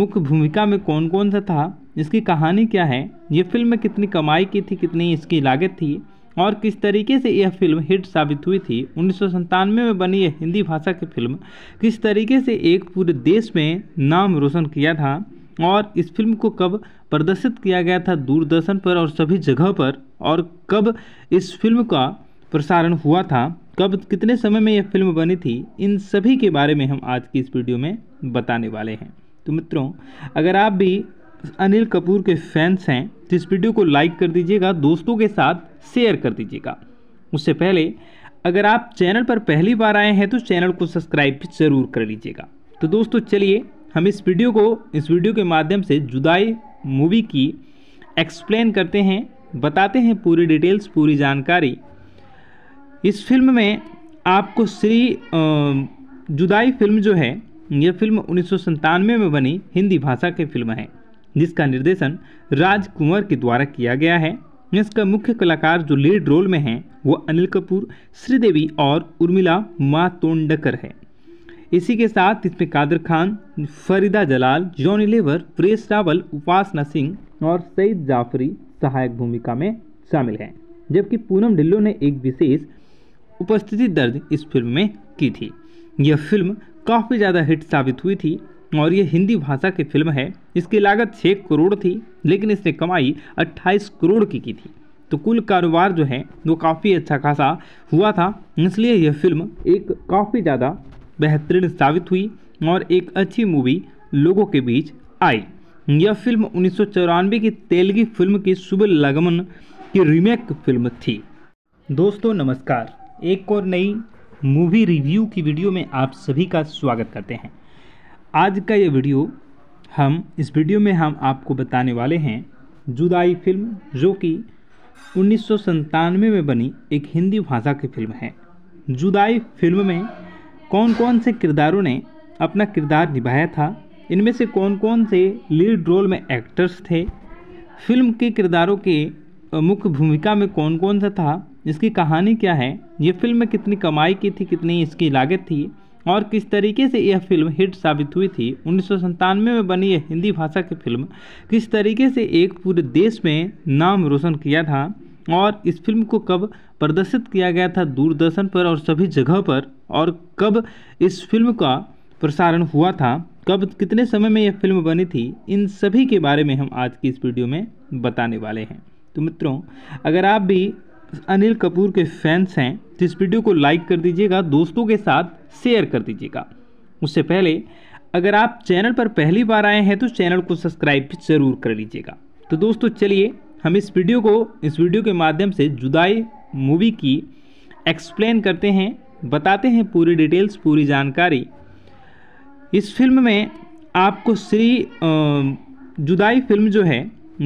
मुख्य भूमिका में कौन कौन सा था इसकी कहानी क्या है ये फिल्म में कितनी कमाई की थी कितनी इसकी लागत थी और किस तरीके से यह फिल्म हिट साबित हुई थी उन्नीस में बनी यह हिंदी भाषा की फिल्म किस तरीके से एक पूरे देश में नाम रोशन किया था और इस फिल्म को कब प्रदर्शित किया गया था दूरदर्शन पर और सभी जगह पर और कब इस फिल्म का प्रसारण हुआ था कब कितने समय में यह फिल्म बनी थी इन सभी के बारे में हम आज की इस वीडियो में बताने वाले हैं तो मित्रों अगर आप भी अनिल कपूर के फैंस हैं तो इस वीडियो को लाइक कर दीजिएगा दोस्तों के साथ शेयर कर दीजिएगा उससे पहले अगर आप चैनल पर पहली बार आए हैं तो चैनल को सब्सक्राइब जरूर कर लीजिएगा तो दोस्तों चलिए हम इस वीडियो को इस वीडियो के माध्यम से जुदाई मूवी की एक्सप्लेन करते हैं बताते हैं पूरी डिटेल्स पूरी जानकारी इस फिल्म में आपको श्री जुदाई फिल्म जो है यह फिल्म उन्नीस में बनी हिंदी भाषा की फिल्म है जिसका निर्देशन राज कुंवर के द्वारा किया गया है इसका मुख्य कलाकार जो लीड रोल में हैं वो अनिल कपूर श्रीदेवी और उर्मिला मातोंडकर है इसी के साथ इसमें कादर खान फरीदा जलाल जॉनी लेवर प्रेस रावल उपासना सिंह और सईद जाफरी सहायक भूमिका में शामिल हैं जबकि पूनम ढिल्लो ने एक विशेष उपस्थिति दर्ज इस फिल्म में की थी यह फिल्म काफ़ी ज़्यादा हिट साबित हुई थी और ये हिंदी भाषा की फिल्म है इसकी लागत छः करोड़ थी लेकिन इसने कमाई अट्ठाईस करोड़ की की थी तो कुल कारोबार जो है वो काफ़ी अच्छा खासा हुआ था इसलिए यह फिल्म एक काफ़ी ज़्यादा बेहतरीन साबित हुई और एक अच्छी मूवी लोगों के बीच आई यह फिल्म उन्नीस की तेलगी फिल्म की शुभ लगमन की रीमेक फिल्म थी दोस्तों नमस्कार एक और नई मूवी रिव्यू की वीडियो में आप सभी का स्वागत करते हैं आज का ये वीडियो हम इस वीडियो में हम आपको बताने वाले हैं जुदाई फिल्म जो कि उन्नीस में बनी एक हिंदी भाषा की फिल्म है जुदाई फिल्म में कौन कौन से किरदारों ने अपना किरदार निभाया था इनमें से कौन कौन से लीड रोल में एक्टर्स थे फिल्म के किरदारों के मुख्य भूमिका में कौन कौन सा था इसकी कहानी क्या है ये फिल्म में कितनी कमाई की थी कितनी इसकी लागत थी और किस तरीके से यह फिल्म हिट साबित हुई थी उन्नीस में बनी यह हिंदी भाषा की फिल्म किस तरीके से एक पूरे देश में नाम रोशन किया था और इस फिल्म को कब प्रदर्शित किया गया था दूरदर्शन पर और सभी जगह पर और कब इस फिल्म का प्रसारण हुआ था कब कितने समय में यह फिल्म बनी थी इन सभी के बारे में हम आज की इस वीडियो में बताने वाले हैं तो मित्रों अगर आप भी अनिल कपूर के फैंस हैं तो इस वीडियो को लाइक कर दीजिएगा दोस्तों के साथ शेयर कर दीजिएगा उससे पहले अगर आप चैनल पर पहली बार आए हैं तो चैनल को सब्सक्राइब भी ज़रूर कर लीजिएगा तो दोस्तों चलिए हम इस वीडियो को इस वीडियो के माध्यम से जुदाई मूवी की एक्सप्लेन करते हैं बताते हैं पूरी डिटेल्स पूरी जानकारी इस फिल्म में आपको श्री जुदाई फिल्म जो है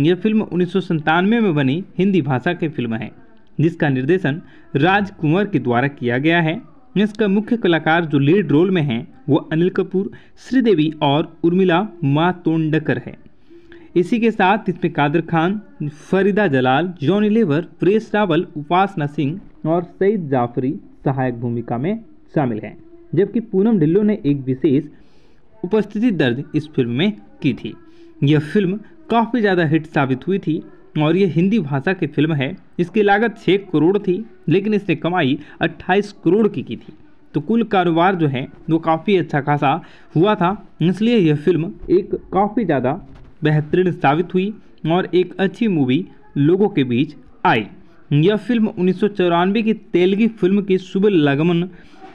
यह फिल्म उन्नीस में बनी हिंदी भाषा की फिल्म है जिसका निर्देशन राज कुंवर के द्वारा किया गया है इसका मुख्य कलाकार जो लीड रोल में हैं वो अनिल कपूर श्रीदेवी और उर्मिला मातोंडकर है इसी के साथ इसमें कादर खान फरीदा जलाल जॉनी लेवर प्रेस रावल उपासना सिंह और सईद जाफरी सहायक भूमिका में शामिल हैं जबकि पूनम ढिल्लो ने एक विशेष उपस्थिति दर्ज इस फिल्म में की थी यह फिल्म काफ़ी ज़्यादा हिट साबित हुई थी और ये हिंदी भाषा की फिल्म है इसकी लागत छः करोड़ थी लेकिन इसने कमाई अट्ठाईस करोड़ की की थी तो कुल कारोबार जो है वो काफ़ी अच्छा खासा हुआ था इसलिए यह फिल्म एक काफ़ी ज़्यादा बेहतरीन साबित हुई और एक अच्छी मूवी लोगों के बीच आई यह फिल्म उन्नीस की तेलगी फिल्म की शुभ लगमन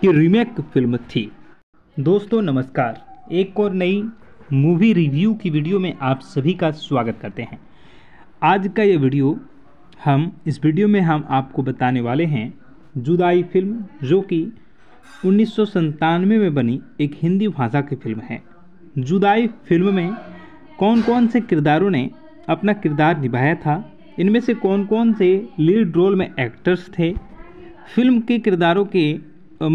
की रीमेक फिल्म थी दोस्तों नमस्कार एक और नई मूवी रिव्यू की वीडियो में आप सभी का स्वागत करते हैं आज का ये वीडियो हम इस वीडियो में हम आपको बताने वाले हैं जुदाई फिल्म जो कि उन्नीस में बनी एक हिंदी भाषा की फिल्म है जुदाई फिल्म में कौन कौन से किरदारों ने अपना किरदार निभाया था इनमें से कौन कौन से लीड रोल में एक्टर्स थे फिल्म के किरदारों के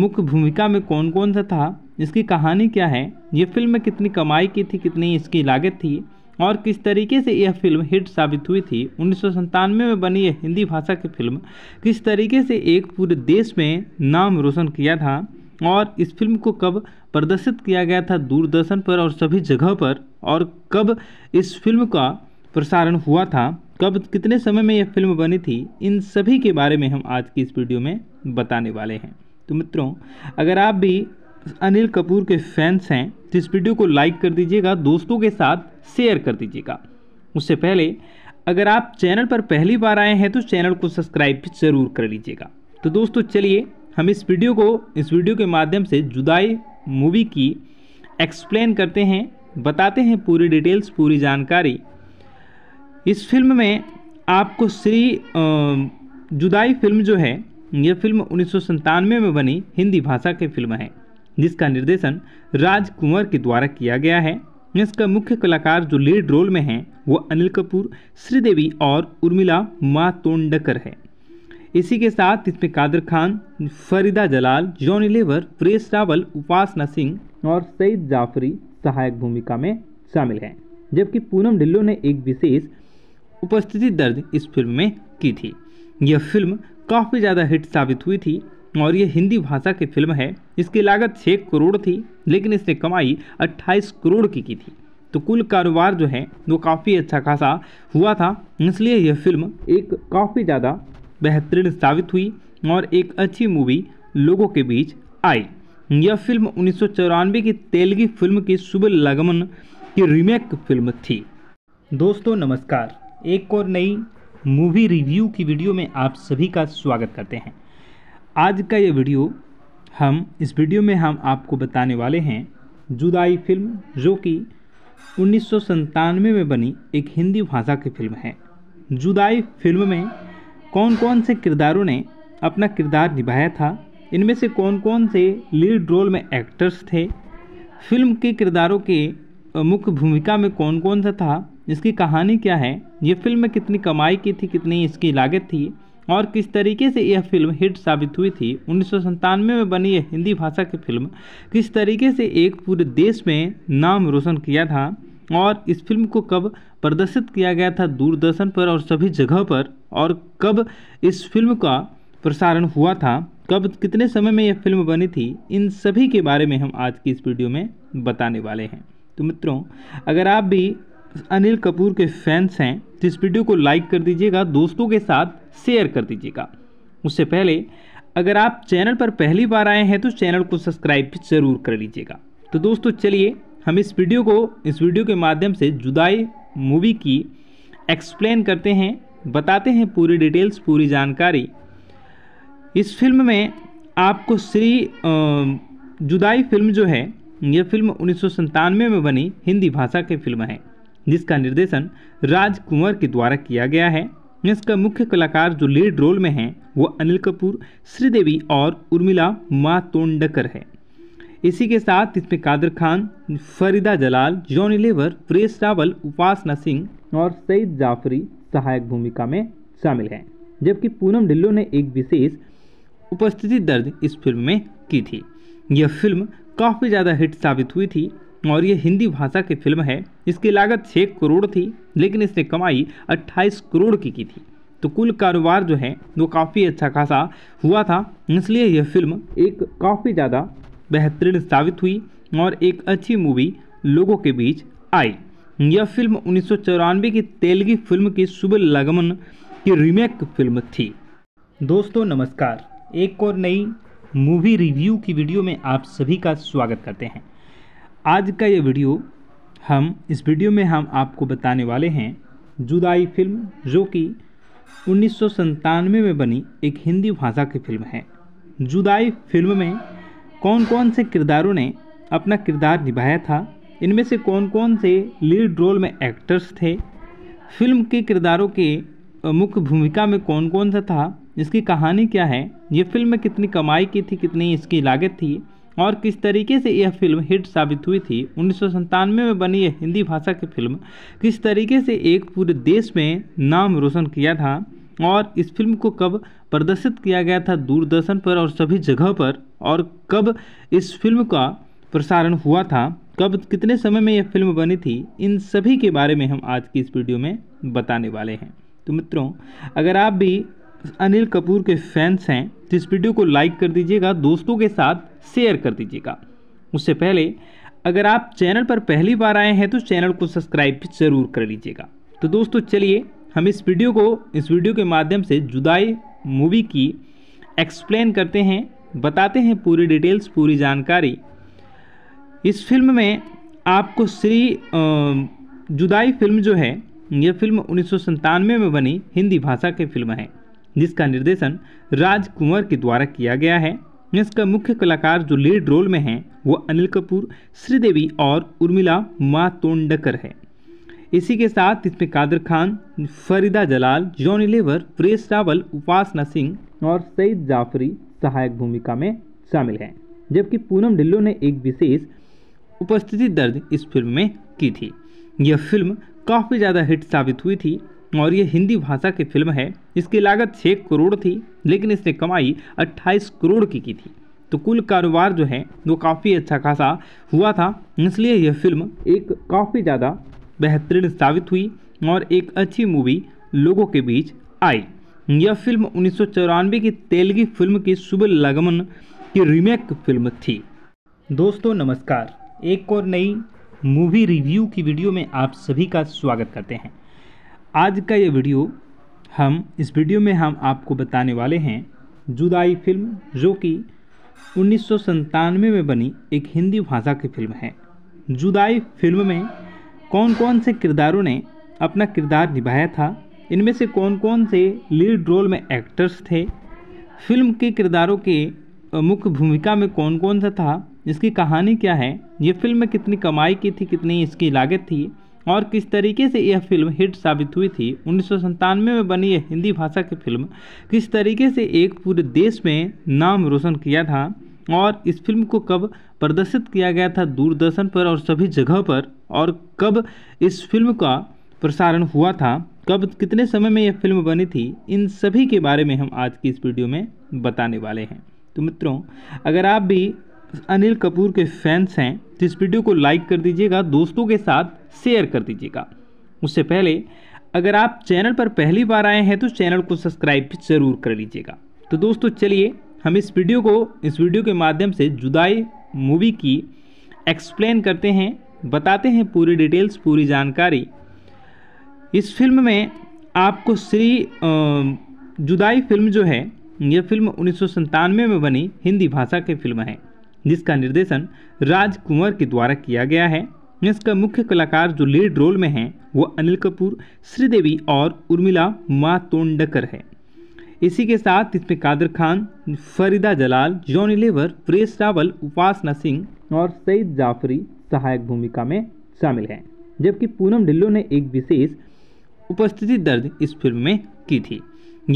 मुख्य भूमिका में कौन कौन सा था इसकी कहानी क्या है ये फिल्म में कितनी कमाई की थी कितनी इसकी लागत थी और किस तरीके से यह फिल्म हिट साबित हुई थी उन्नीस में बनी यह हिंदी भाषा की फिल्म किस तरीके से एक पूरे देश में नाम रोशन किया था और इस फिल्म को कब प्रदर्शित किया गया था दूरदर्शन पर और सभी जगह पर और कब इस फिल्म का प्रसारण हुआ था कब कितने समय में यह फिल्म बनी थी इन सभी के बारे में हम आज की इस वीडियो में बताने वाले हैं तो मित्रों अगर आप भी अनिल कपूर के फैंस हैं तो इस वीडियो को लाइक कर दीजिएगा दोस्तों के साथ शेयर कर दीजिएगा उससे पहले अगर आप चैनल पर पहली बार आए हैं तो चैनल को सब्सक्राइब ज़रूर कर लीजिएगा तो दोस्तों चलिए हम इस वीडियो को इस वीडियो के माध्यम से जुदाई मूवी की एक्सप्लेन करते हैं बताते हैं पूरी डिटेल्स पूरी जानकारी इस फिल्म में आपको श्री जुदाई फिल्म जो है यह फिल्म उन्नीस में बनी हिंदी भाषा की फिल्म है जिसका निर्देशन राज कुंवर के द्वारा किया गया है इसका मुख्य कलाकार जो लीड रोल में हैं वो अनिल कपूर श्रीदेवी और उर्मिला मातोंडकर है इसी के साथ इसमें कादर खान फरीदा जलाल जॉनी लेवर प्रेस रावल उपासना सिंह और सईद जाफरी सहायक भूमिका में शामिल हैं जबकि पूनम ढिल्लो ने एक विशेष उपस्थिति दर्ज इस फिल्म में की थी यह फिल्म काफ़ी ज़्यादा हिट साबित हुई थी और ये हिंदी भाषा की फिल्म है इसकी लागत छः करोड़ थी लेकिन इसने कमाई अट्ठाईस करोड़ की की थी तो कुल कारोबार जो है वो काफ़ी अच्छा खासा हुआ था इसलिए यह फिल्म एक काफ़ी ज़्यादा बेहतरीन साबित हुई और एक अच्छी मूवी लोगों के बीच आई यह फिल्म उन्नीस की तेलगी फिल्म की शुभ लगमन की रीमेक फिल्म थी दोस्तों नमस्कार एक और नई मूवी रिव्यू की वीडियो में आप सभी का स्वागत करते हैं आज का ये वीडियो हम इस वीडियो में हम आपको बताने वाले हैं जुदाई फिल्म जो कि उन्नीस में बनी एक हिंदी भाषा की फिल्म है जुदाई फिल्म में कौन कौन से किरदारों ने अपना किरदार निभाया था इनमें से कौन कौन से लीड रोल में एक्टर्स थे फिल्म के किरदारों के मुख्य भूमिका में कौन कौन सा था इसकी कहानी क्या है ये फिल्म में कितनी कमाई की थी कितनी इसकी लागत थी और किस तरीके से यह फिल्म हिट साबित हुई थी उन्नीस में बनी यह हिंदी भाषा की फिल्म किस तरीके से एक पूरे देश में नाम रोशन किया था और इस फिल्म को कब प्रदर्शित किया गया था दूरदर्शन पर और सभी जगह पर और कब इस फिल्म का प्रसारण हुआ था कब कितने समय में यह फिल्म बनी थी इन सभी के बारे में हम आज की इस वीडियो में बताने वाले हैं तो मित्रों अगर आप भी अनिल कपूर के फैंस हैं तो इस वीडियो को लाइक कर दीजिएगा दोस्तों के साथ शेयर कर दीजिएगा उससे पहले अगर आप चैनल पर पहली बार आए हैं तो चैनल को सब्सक्राइब भी ज़रूर कर लीजिएगा तो दोस्तों चलिए हम इस वीडियो को इस वीडियो के माध्यम से जुदाई मूवी की एक्सप्लेन करते हैं बताते हैं पूरी डिटेल्स पूरी जानकारी इस फिल्म में आपको श्री जुदाई फिल्म जो है यह फिल्म उन्नीस में बनी हिंदी भाषा की फिल्म है जिसका निर्देशन राज कुंवर के द्वारा किया गया है इसका मुख्य कलाकार जो लीड रोल में हैं वो अनिल कपूर श्रीदेवी और उर्मिला मातोंडकर है इसी के साथ इसमें कादर खान फरीदा जलाल जॉनी लेवर प्रेस रावल उपासना सिंह और सईद जाफरी सहायक भूमिका में शामिल हैं जबकि पूनम ढिल्लो ने एक विशेष उपस्थिति दर्ज इस फिल्म में की थी यह फिल्म काफ़ी ज़्यादा हिट साबित हुई थी और ये हिंदी भाषा की फिल्म है इसकी लागत छः करोड़ थी लेकिन इसने कमाई अट्ठाईस करोड़ की की थी तो कुल कारोबार जो है वो काफ़ी अच्छा खासा हुआ था इसलिए यह फिल्म एक काफ़ी ज़्यादा बेहतरीन साबित हुई और एक अच्छी मूवी लोगों के बीच आई यह फिल्म उन्नीस की तेलगी फिल्म की शुभ लगमन की रीमेक फिल्म थी दोस्तों नमस्कार एक और नई मूवी रिव्यू की वीडियो में आप सभी का स्वागत करते हैं आज का ये वीडियो हम इस वीडियो में हम आपको बताने वाले हैं जुदाई फिल्म जो कि उन्नीस में बनी एक हिंदी भाषा की फिल्म है जुदाई फिल्म में कौन कौन से किरदारों ने अपना किरदार निभाया था इनमें से कौन कौन से लीड रोल में एक्टर्स थे फिल्म के किरदारों के मुख्य भूमिका में कौन कौन सा था इसकी कहानी क्या है ये फिल्म में कितनी कमाई की थी कितनी इसकी लागत थी और किस तरीके से यह फिल्म हिट साबित हुई थी उन्नीस में बनी यह हिंदी भाषा की फिल्म किस तरीके से एक पूरे देश में नाम रोशन किया था और इस फिल्म को कब प्रदर्शित किया गया था दूरदर्शन पर और सभी जगह पर और कब इस फिल्म का प्रसारण हुआ था कब कितने समय में यह फिल्म बनी थी इन सभी के बारे में हम आज की इस वीडियो में बताने वाले हैं तो मित्रों अगर आप भी अनिल कपूर के फैंस हैं तो इस वीडियो को लाइक कर दीजिएगा दोस्तों के साथ शेयर कर दीजिएगा उससे पहले अगर आप चैनल पर पहली बार आए हैं तो चैनल को सब्सक्राइब भी ज़रूर कर लीजिएगा तो दोस्तों चलिए हम इस वीडियो को इस वीडियो के माध्यम से जुदाई मूवी की एक्सप्लेन करते हैं बताते हैं पूरी डिटेल्स पूरी जानकारी इस फिल्म में आपको श्री जुदाई फिल्म जो है यह फिल्म उन्नीस में बनी हिंदी भाषा की फिल्म है जिसका निर्देशन राज कुंवर के द्वारा किया गया है जिसका मुख्य कलाकार जो लीड रोल में हैं वो अनिल कपूर श्रीदेवी और उर्मिला मातोंडकर है इसी के साथ इसमें कादर खान फरीदा जलाल जॉनी लेवर प्रेस रावल उपासना सिंह और सईद जाफरी सहायक भूमिका में शामिल हैं जबकि पूनम ढिल्लो ने एक विशेष उपस्थिति दर्ज इस फिल्म में की थी यह फिल्म काफ़ी ज़्यादा हिट साबित हुई थी और ये हिंदी भाषा की फिल्म है इसकी लागत छः करोड़ थी लेकिन इसने कमाई अट्ठाईस करोड़ की की थी तो कुल कारोबार जो है वो काफ़ी अच्छा खासा हुआ था इसलिए यह फिल्म एक काफ़ी ज़्यादा बेहतरीन साबित हुई और एक अच्छी मूवी लोगों के बीच आई यह फिल्म उन्नीस की तेलगी फिल्म की शुभ लगमन की रीमेक फिल्म थी दोस्तों नमस्कार एक और नई मूवी रिव्यू की वीडियो में आप सभी का स्वागत करते हैं आज का ये वीडियो हम इस वीडियो में हम आपको बताने वाले हैं जुदाई फिल्म जो कि उन्नीस में बनी एक हिंदी भाषा की फिल्म है जुदाई फिल्म में कौन कौन से किरदारों ने अपना किरदार निभाया था इनमें से कौन कौन से लीड रोल में एक्टर्स थे फिल्म के किरदारों के मुख्य भूमिका में कौन कौन सा था इसकी कहानी क्या है ये फिल्म में कितनी कमाई की थी कितनी इसकी लागत थी और किस तरीके से यह फिल्म हिट साबित हुई थी उन्नीस में बनी यह हिंदी भाषा की फिल्म किस तरीके से एक पूरे देश में नाम रोशन किया था और इस फिल्म को कब प्रदर्शित किया गया था दूरदर्शन पर और सभी जगह पर और कब इस फिल्म का प्रसारण हुआ था कब कितने समय में यह फिल्म बनी थी इन सभी के बारे में हम आज की इस वीडियो में बताने वाले हैं तो मित्रों अगर आप भी अनिल कपूर के फैंस हैं तो इस वीडियो को लाइक कर दीजिएगा दोस्तों के साथ शेयर कर दीजिएगा उससे पहले अगर आप चैनल पर पहली बार आए हैं तो चैनल को सब्सक्राइब ज़रूर कर लीजिएगा तो दोस्तों चलिए हम इस वीडियो को इस वीडियो के माध्यम से जुदाई मूवी की एक्सप्लेन करते हैं बताते हैं पूरी डिटेल्स पूरी जानकारी इस फिल्म में आपको श्री जुदाई फिल्म जो है यह फिल्म उन्नीस में बनी हिंदी भाषा की फिल्म है जिसका निर्देशन राज कुंवर के द्वारा किया गया है इसका मुख्य कलाकार जो लीड रोल में हैं वो अनिल कपूर श्रीदेवी और उर्मिला मातोंडकर है इसी के साथ इसमें कादर खान फरीदा जलाल जॉनी लेवर प्रेस रावल उपासना सिंह और सईद जाफरी सहायक भूमिका में शामिल हैं जबकि पूनम ढिल्लो ने एक विशेष उपस्थिति दर्ज इस फिल्म में की थी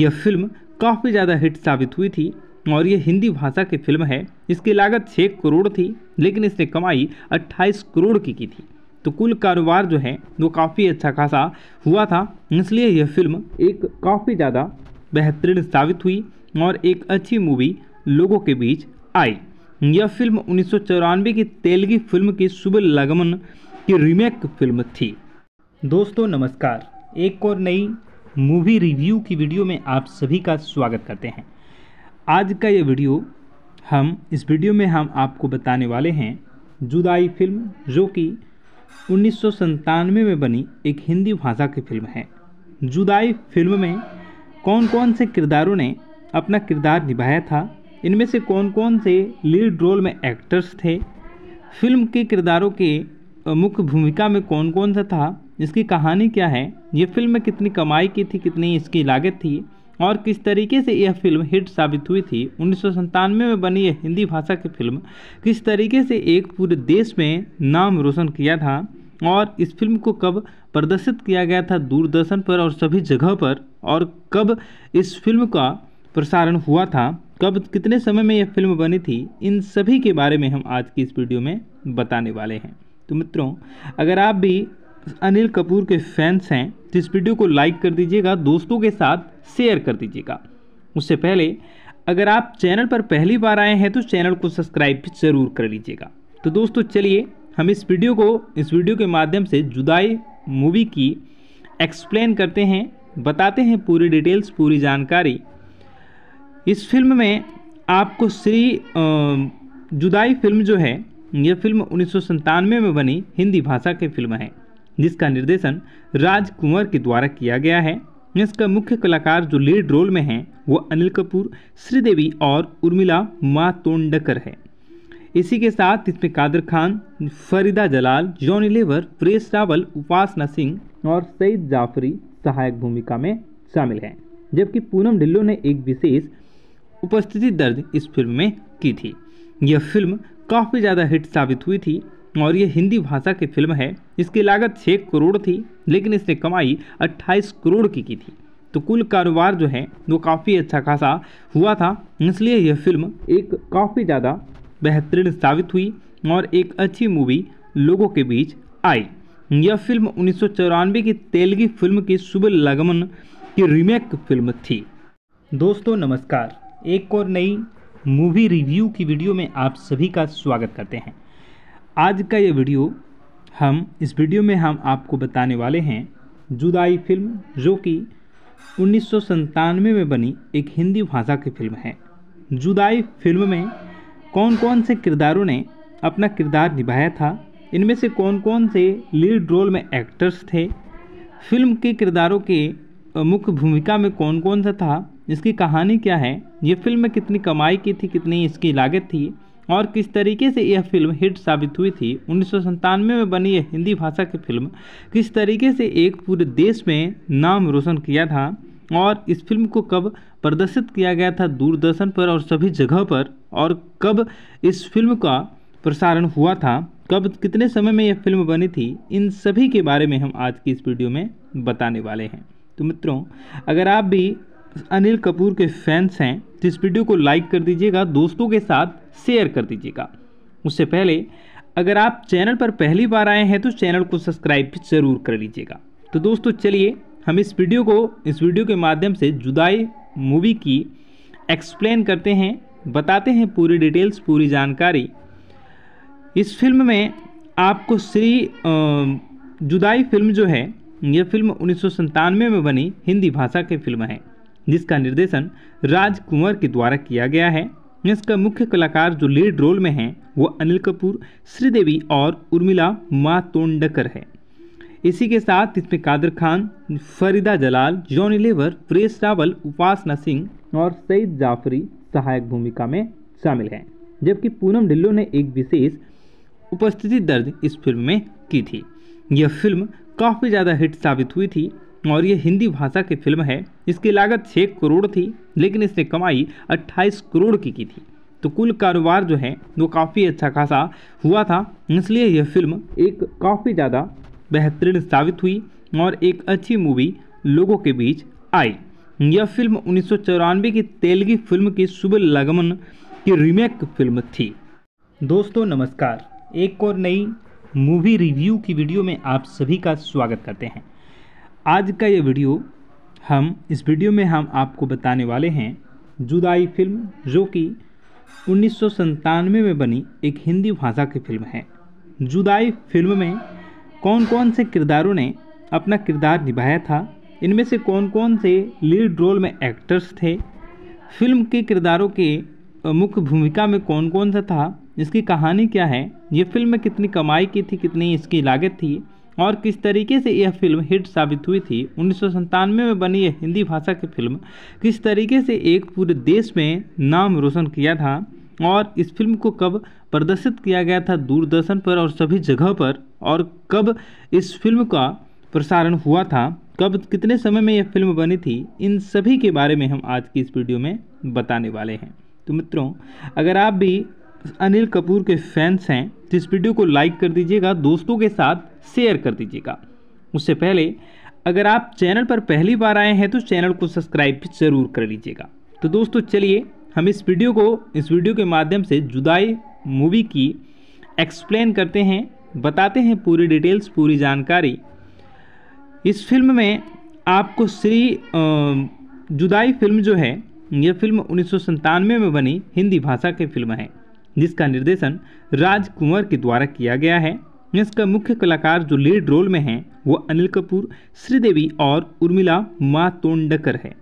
यह फिल्म काफ़ी ज़्यादा हिट साबित हुई थी और ये हिंदी भाषा की फिल्म है इसकी लागत छः करोड़ थी लेकिन इसने कमाई अट्ठाईस करोड़ की की थी तो कुल कारोबार जो है वो काफ़ी अच्छा खासा हुआ था इसलिए यह फिल्म एक काफ़ी ज़्यादा बेहतरीन साबित हुई और एक अच्छी मूवी लोगों के बीच आई यह फिल्म उन्नीस की तेलगी फिल्म की शुभ लगमन की रीमेक फिल्म थी दोस्तों नमस्कार एक और नई मूवी रिव्यू की वीडियो में आप सभी का स्वागत करते हैं आज का ये वीडियो हम इस वीडियो में हम आपको बताने वाले हैं जुदाई फिल्म जो कि उन्नीस में बनी एक हिंदी भाषा की फिल्म है जुदाई फिल्म में कौन कौन से किरदारों ने अपना किरदार निभाया था इनमें से कौन कौन से लीड रोल में एक्टर्स थे फिल्म के किरदारों के मुख्य भूमिका में कौन कौन सा था इसकी कहानी क्या है ये फिल्म में कितनी कमाई की थी कितनी इसकी लागत थी और किस तरीके से यह फिल्म हिट साबित हुई थी उन्नीस में बनी यह हिंदी भाषा की फिल्म किस तरीके से एक पूरे देश में नाम रोशन किया था और इस फिल्म को कब प्रदर्शित किया गया था दूरदर्शन पर और सभी जगह पर और कब इस फिल्म का प्रसारण हुआ था कब कितने समय में यह फिल्म बनी थी इन सभी के बारे में हम आज की इस वीडियो में बताने वाले हैं तो मित्रों अगर आप भी अनिल कपूर के फैंस हैं तो इस वीडियो को लाइक कर दीजिएगा दोस्तों के साथ शेयर कर दीजिएगा उससे पहले अगर आप चैनल पर पहली बार आए हैं तो चैनल को सब्सक्राइब ज़रूर कर लीजिएगा तो दोस्तों चलिए हम इस वीडियो को इस वीडियो के माध्यम से जुदाई मूवी की एक्सप्लेन करते हैं बताते हैं पूरी डिटेल्स पूरी जानकारी इस फिल्म में आपको श्री जुदाई फिल्म जो है यह फिल्म उन्नीस में बनी हिंदी भाषा की फिल्म है जिसका निर्देशन राज कुंवर के द्वारा किया गया है इसका मुख्य कलाकार जो लीड रोल में हैं वो अनिल कपूर श्रीदेवी और उर्मिला मातोंडकर है इसी के साथ इसमें कादर खान फरीदा जलाल जॉनी लेवर प्रेस रावल उपासना सिंह और सईद जाफरी सहायक भूमिका में शामिल हैं जबकि पूनम ढिल्लो ने एक विशेष उपस्थिति दर्ज इस फिल्म में की थी यह फिल्म काफ़ी ज़्यादा हिट साबित हुई थी और ये हिंदी भाषा की फिल्म है इसकी लागत छः करोड़ थी लेकिन इसने कमाई अट्ठाईस करोड़ की की थी तो कुल कारोबार जो है वो काफ़ी अच्छा खासा हुआ था इसलिए यह फिल्म एक काफ़ी ज़्यादा बेहतरीन साबित हुई और एक अच्छी मूवी लोगों के बीच आई यह फिल्म उन्नीस की तेलगी फिल्म की शुभ लगमन की रीमेक फिल्म थी दोस्तों नमस्कार एक और नई मूवी रिव्यू की वीडियो में आप सभी का स्वागत करते हैं आज का ये वीडियो हम इस वीडियो में हम आपको बताने वाले हैं जुदाई फिल्म जो कि उन्नीस में बनी एक हिंदी भाषा की फिल्म है जुदाई फिल्म में कौन कौन से किरदारों ने अपना किरदार निभाया था इनमें से कौन कौन से लीड रोल में एक्टर्स थे फिल्म के किरदारों के मुख्य भूमिका में कौन कौन सा था इसकी कहानी क्या है ये फिल्म में कितनी कमाई की थी कितनी इसकी लागत थी और किस तरीके से यह फिल्म हिट साबित हुई थी उन्नीस में बनी यह हिंदी भाषा की फिल्म किस तरीके से एक पूरे देश में नाम रोशन किया था और इस फिल्म को कब प्रदर्शित किया गया था दूरदर्शन पर और सभी जगह पर और कब इस फिल्म का प्रसारण हुआ था कब कितने समय में यह फिल्म बनी थी इन सभी के बारे में हम आज की इस वीडियो में बताने वाले हैं तो मित्रों अगर आप भी अनिल कपूर के फैंस हैं तो इस वीडियो को लाइक कर दीजिएगा दोस्तों के साथ शेयर कर दीजिएगा उससे पहले अगर आप चैनल पर पहली बार आए हैं तो चैनल को सब्सक्राइब भी ज़रूर कर लीजिएगा तो दोस्तों चलिए हम इस वीडियो को इस वीडियो के माध्यम से जुदाई मूवी की एक्सप्लेन करते हैं बताते हैं पूरी डिटेल्स पूरी जानकारी इस फिल्म में आपको श्री जुदाई फिल्म जो है यह फिल्म उन्नीस में बनी हिंदी भाषा की फिल्म है जिसका निर्देशन राज कुंवर के द्वारा किया गया है इसका मुख्य कलाकार जो लीड रोल में हैं वो अनिल कपूर श्रीदेवी और उर्मिला मातोंडकर है इसी के साथ इसमें कादर खान फरीदा जलाल जॉनी लेवर प्रेस रावल उपासना सिंह और सईद जाफरी सहायक भूमिका में शामिल हैं जबकि पूनम ढिल्लो ने एक विशेष उपस्थिति दर्ज इस फिल्म में की थी यह फिल्म काफ़ी ज़्यादा हिट साबित हुई थी और ये हिंदी भाषा की फिल्म है इसकी लागत छः करोड़ थी लेकिन इसने कमाई अट्ठाईस करोड़ की की थी तो कुल कारोबार जो है वो काफ़ी अच्छा खासा हुआ था इसलिए यह फिल्म एक काफ़ी ज़्यादा बेहतरीन साबित हुई और एक अच्छी मूवी लोगों के बीच आई यह फिल्म उन्नीस की तेलगी फिल्म की शुभ लगमन की रीमेक फिल्म थी दोस्तों नमस्कार एक और नई मूवी रिव्यू की वीडियो में आप सभी का स्वागत करते हैं आज का ये वीडियो हम इस वीडियो में हम आपको बताने वाले हैं जुदाई फिल्म जो कि उन्नीस में बनी एक हिंदी भाषा की फिल्म है जुदाई फिल्म में कौन कौन से किरदारों ने अपना किरदार निभाया था इनमें से कौन कौन से लीड रोल में एक्टर्स थे फिल्म के किरदारों के मुख्य भूमिका में कौन कौन सा था इसकी कहानी क्या है ये फिल्म में कितनी कमाई की थी कितनी इसकी लागत थी और किस तरीके से यह फिल्म हिट साबित हुई थी उन्नीस में बनी यह हिंदी भाषा की फिल्म किस तरीके से एक पूरे देश में नाम रोशन किया था और इस फिल्म को कब प्रदर्शित किया गया था दूरदर्शन पर और सभी जगह पर और कब इस फिल्म का प्रसारण हुआ था कब कितने समय में यह फिल्म बनी थी इन सभी के बारे में हम आज की इस वीडियो में बताने वाले हैं तो मित्रों अगर आप भी अनिल कपूर के फैंस हैं तो इस वीडियो को लाइक कर दीजिएगा दोस्तों के साथ शेयर कर दीजिएगा उससे पहले अगर आप चैनल पर पहली बार आए हैं तो चैनल को सब्सक्राइब भी ज़रूर कर लीजिएगा तो दोस्तों चलिए हम इस वीडियो को इस वीडियो के माध्यम से जुदाई मूवी की एक्सप्लेन करते हैं बताते हैं पूरी डिटेल्स पूरी जानकारी इस फिल्म में आपको श्री जुदाई फिल्म जो है यह फिल्म उन्नीस में बनी हिंदी भाषा की फिल्म है जिसका निर्देशन राज कुंवर के द्वारा किया गया है इसका मुख्य कलाकार जो लीड रोल में हैं वो अनिल कपूर श्रीदेवी और उर्मिला मातोंडकर है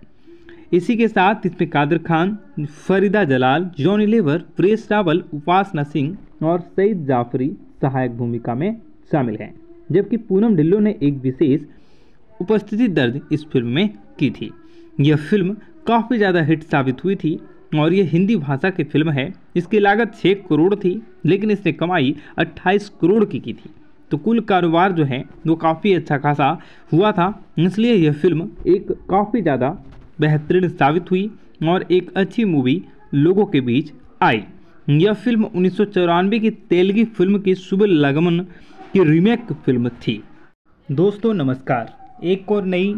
इसी के साथ इसमें कादर खान फरीदा जलाल जॉनी लेवर प्रेस रावल उपासना सिंह और सईद जाफरी सहायक भूमिका में शामिल हैं जबकि पूनम ढिल्लो ने एक विशेष उपस्थिति दर्ज इस फिल्म में की थी यह फिल्म काफ़ी ज़्यादा हिट साबित हुई थी और ये हिंदी भाषा की फिल्म है इसकी लागत छः करोड़ थी लेकिन इसने कमाई अट्ठाईस करोड़ की की थी तो कुल कारोबार जो है वो काफ़ी अच्छा खासा हुआ था इसलिए यह फिल्म एक काफ़ी ज़्यादा बेहतरीन साबित हुई और एक अच्छी मूवी लोगों के बीच आई यह फिल्म उन्नीस की तेलगी फिल्म की शुभ लगमन की रीमेक फिल्म थी दोस्तों नमस्कार एक और नई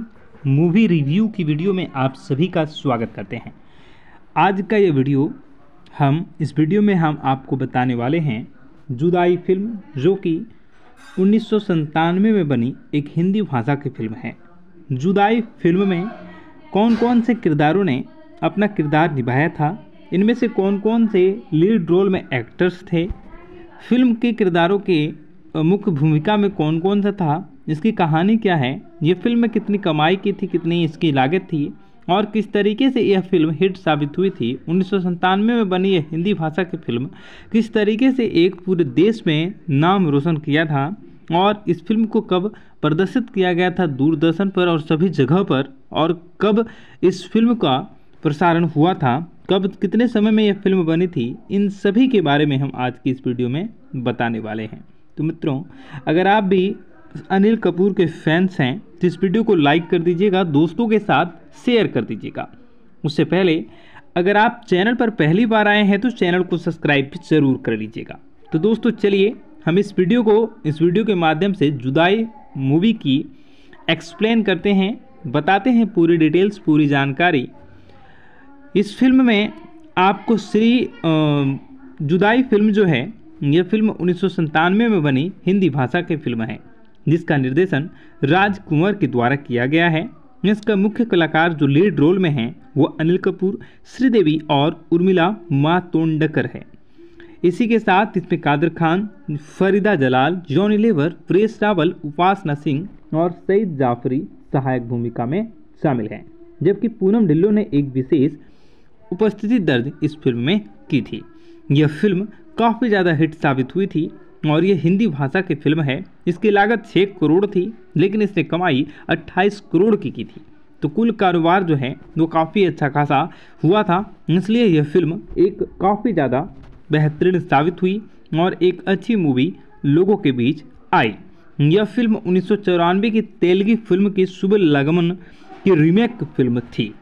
मूवी रिव्यू की वीडियो में आप सभी का स्वागत करते हैं आज का ये वीडियो हम इस वीडियो में हम आपको बताने वाले हैं जुदाई फिल्म जो कि उन्नीस में बनी एक हिंदी भाषा की फिल्म है जुदाई फिल्म में कौन कौन से किरदारों ने अपना किरदार निभाया था इनमें से कौन कौन से लीड रोल में एक्टर्स थे फिल्म के किरदारों के मुख्य भूमिका में कौन कौन सा था इसकी कहानी क्या है ये फिल्म में कितनी कमाई की थी कितनी इसकी लागत थी और किस तरीके से यह फिल्म हिट साबित हुई थी उन्नीस में बनी यह हिंदी भाषा की फिल्म किस तरीके से एक पूरे देश में नाम रोशन किया था और इस फिल्म को कब प्रदर्शित किया गया था दूरदर्शन पर और सभी जगह पर और कब इस फिल्म का प्रसारण हुआ था कब कितने समय में यह फिल्म बनी थी इन सभी के बारे में हम आज की इस वीडियो में बताने वाले हैं तो मित्रों अगर आप भी अनिल कपूर के फैंस हैं तो इस वीडियो को लाइक कर दीजिएगा दोस्तों के साथ शेयर कर दीजिएगा उससे पहले अगर आप चैनल पर पहली बार आए हैं तो चैनल को सब्सक्राइब जरूर कर लीजिएगा तो दोस्तों चलिए हम इस वीडियो को इस वीडियो के माध्यम से जुदाई मूवी की एक्सप्लेन करते हैं बताते हैं पूरी डिटेल्स पूरी जानकारी इस फिल्म में आपको श्री जुदाई फिल्म जो है यह फिल्म उन्नीस में बनी हिंदी भाषा की फिल्म है जिसका निर्देशन राज कुंवर के द्वारा किया गया है इसका मुख्य कलाकार जो लीड रोल में हैं वो अनिल कपूर श्रीदेवी और उर्मिला मातोंडकर है इसी के साथ इसमें कादर खान फरीदा जलाल जॉनी लेवर प्रेस रावल उपासना सिंह और सईद जाफरी सहायक भूमिका में शामिल हैं जबकि पूनम ढिल्लो ने एक विशेष उपस्थिति दर्ज इस फिल्म में की थी यह फिल्म काफ़ी ज़्यादा हिट साबित हुई थी और ये हिंदी भाषा की फिल्म है इसकी लागत छः करोड़ थी लेकिन इसने कमाई अट्ठाईस करोड़ की की थी तो कुल कारोबार जो है वो काफ़ी अच्छा खासा हुआ था इसलिए यह फिल्म एक काफ़ी ज़्यादा बेहतरीन साबित हुई और एक अच्छी मूवी लोगों के बीच आई यह फिल्म उन्नीस की तेलगी फिल्म की शुभ लगमन की रीमेक फिल्म थी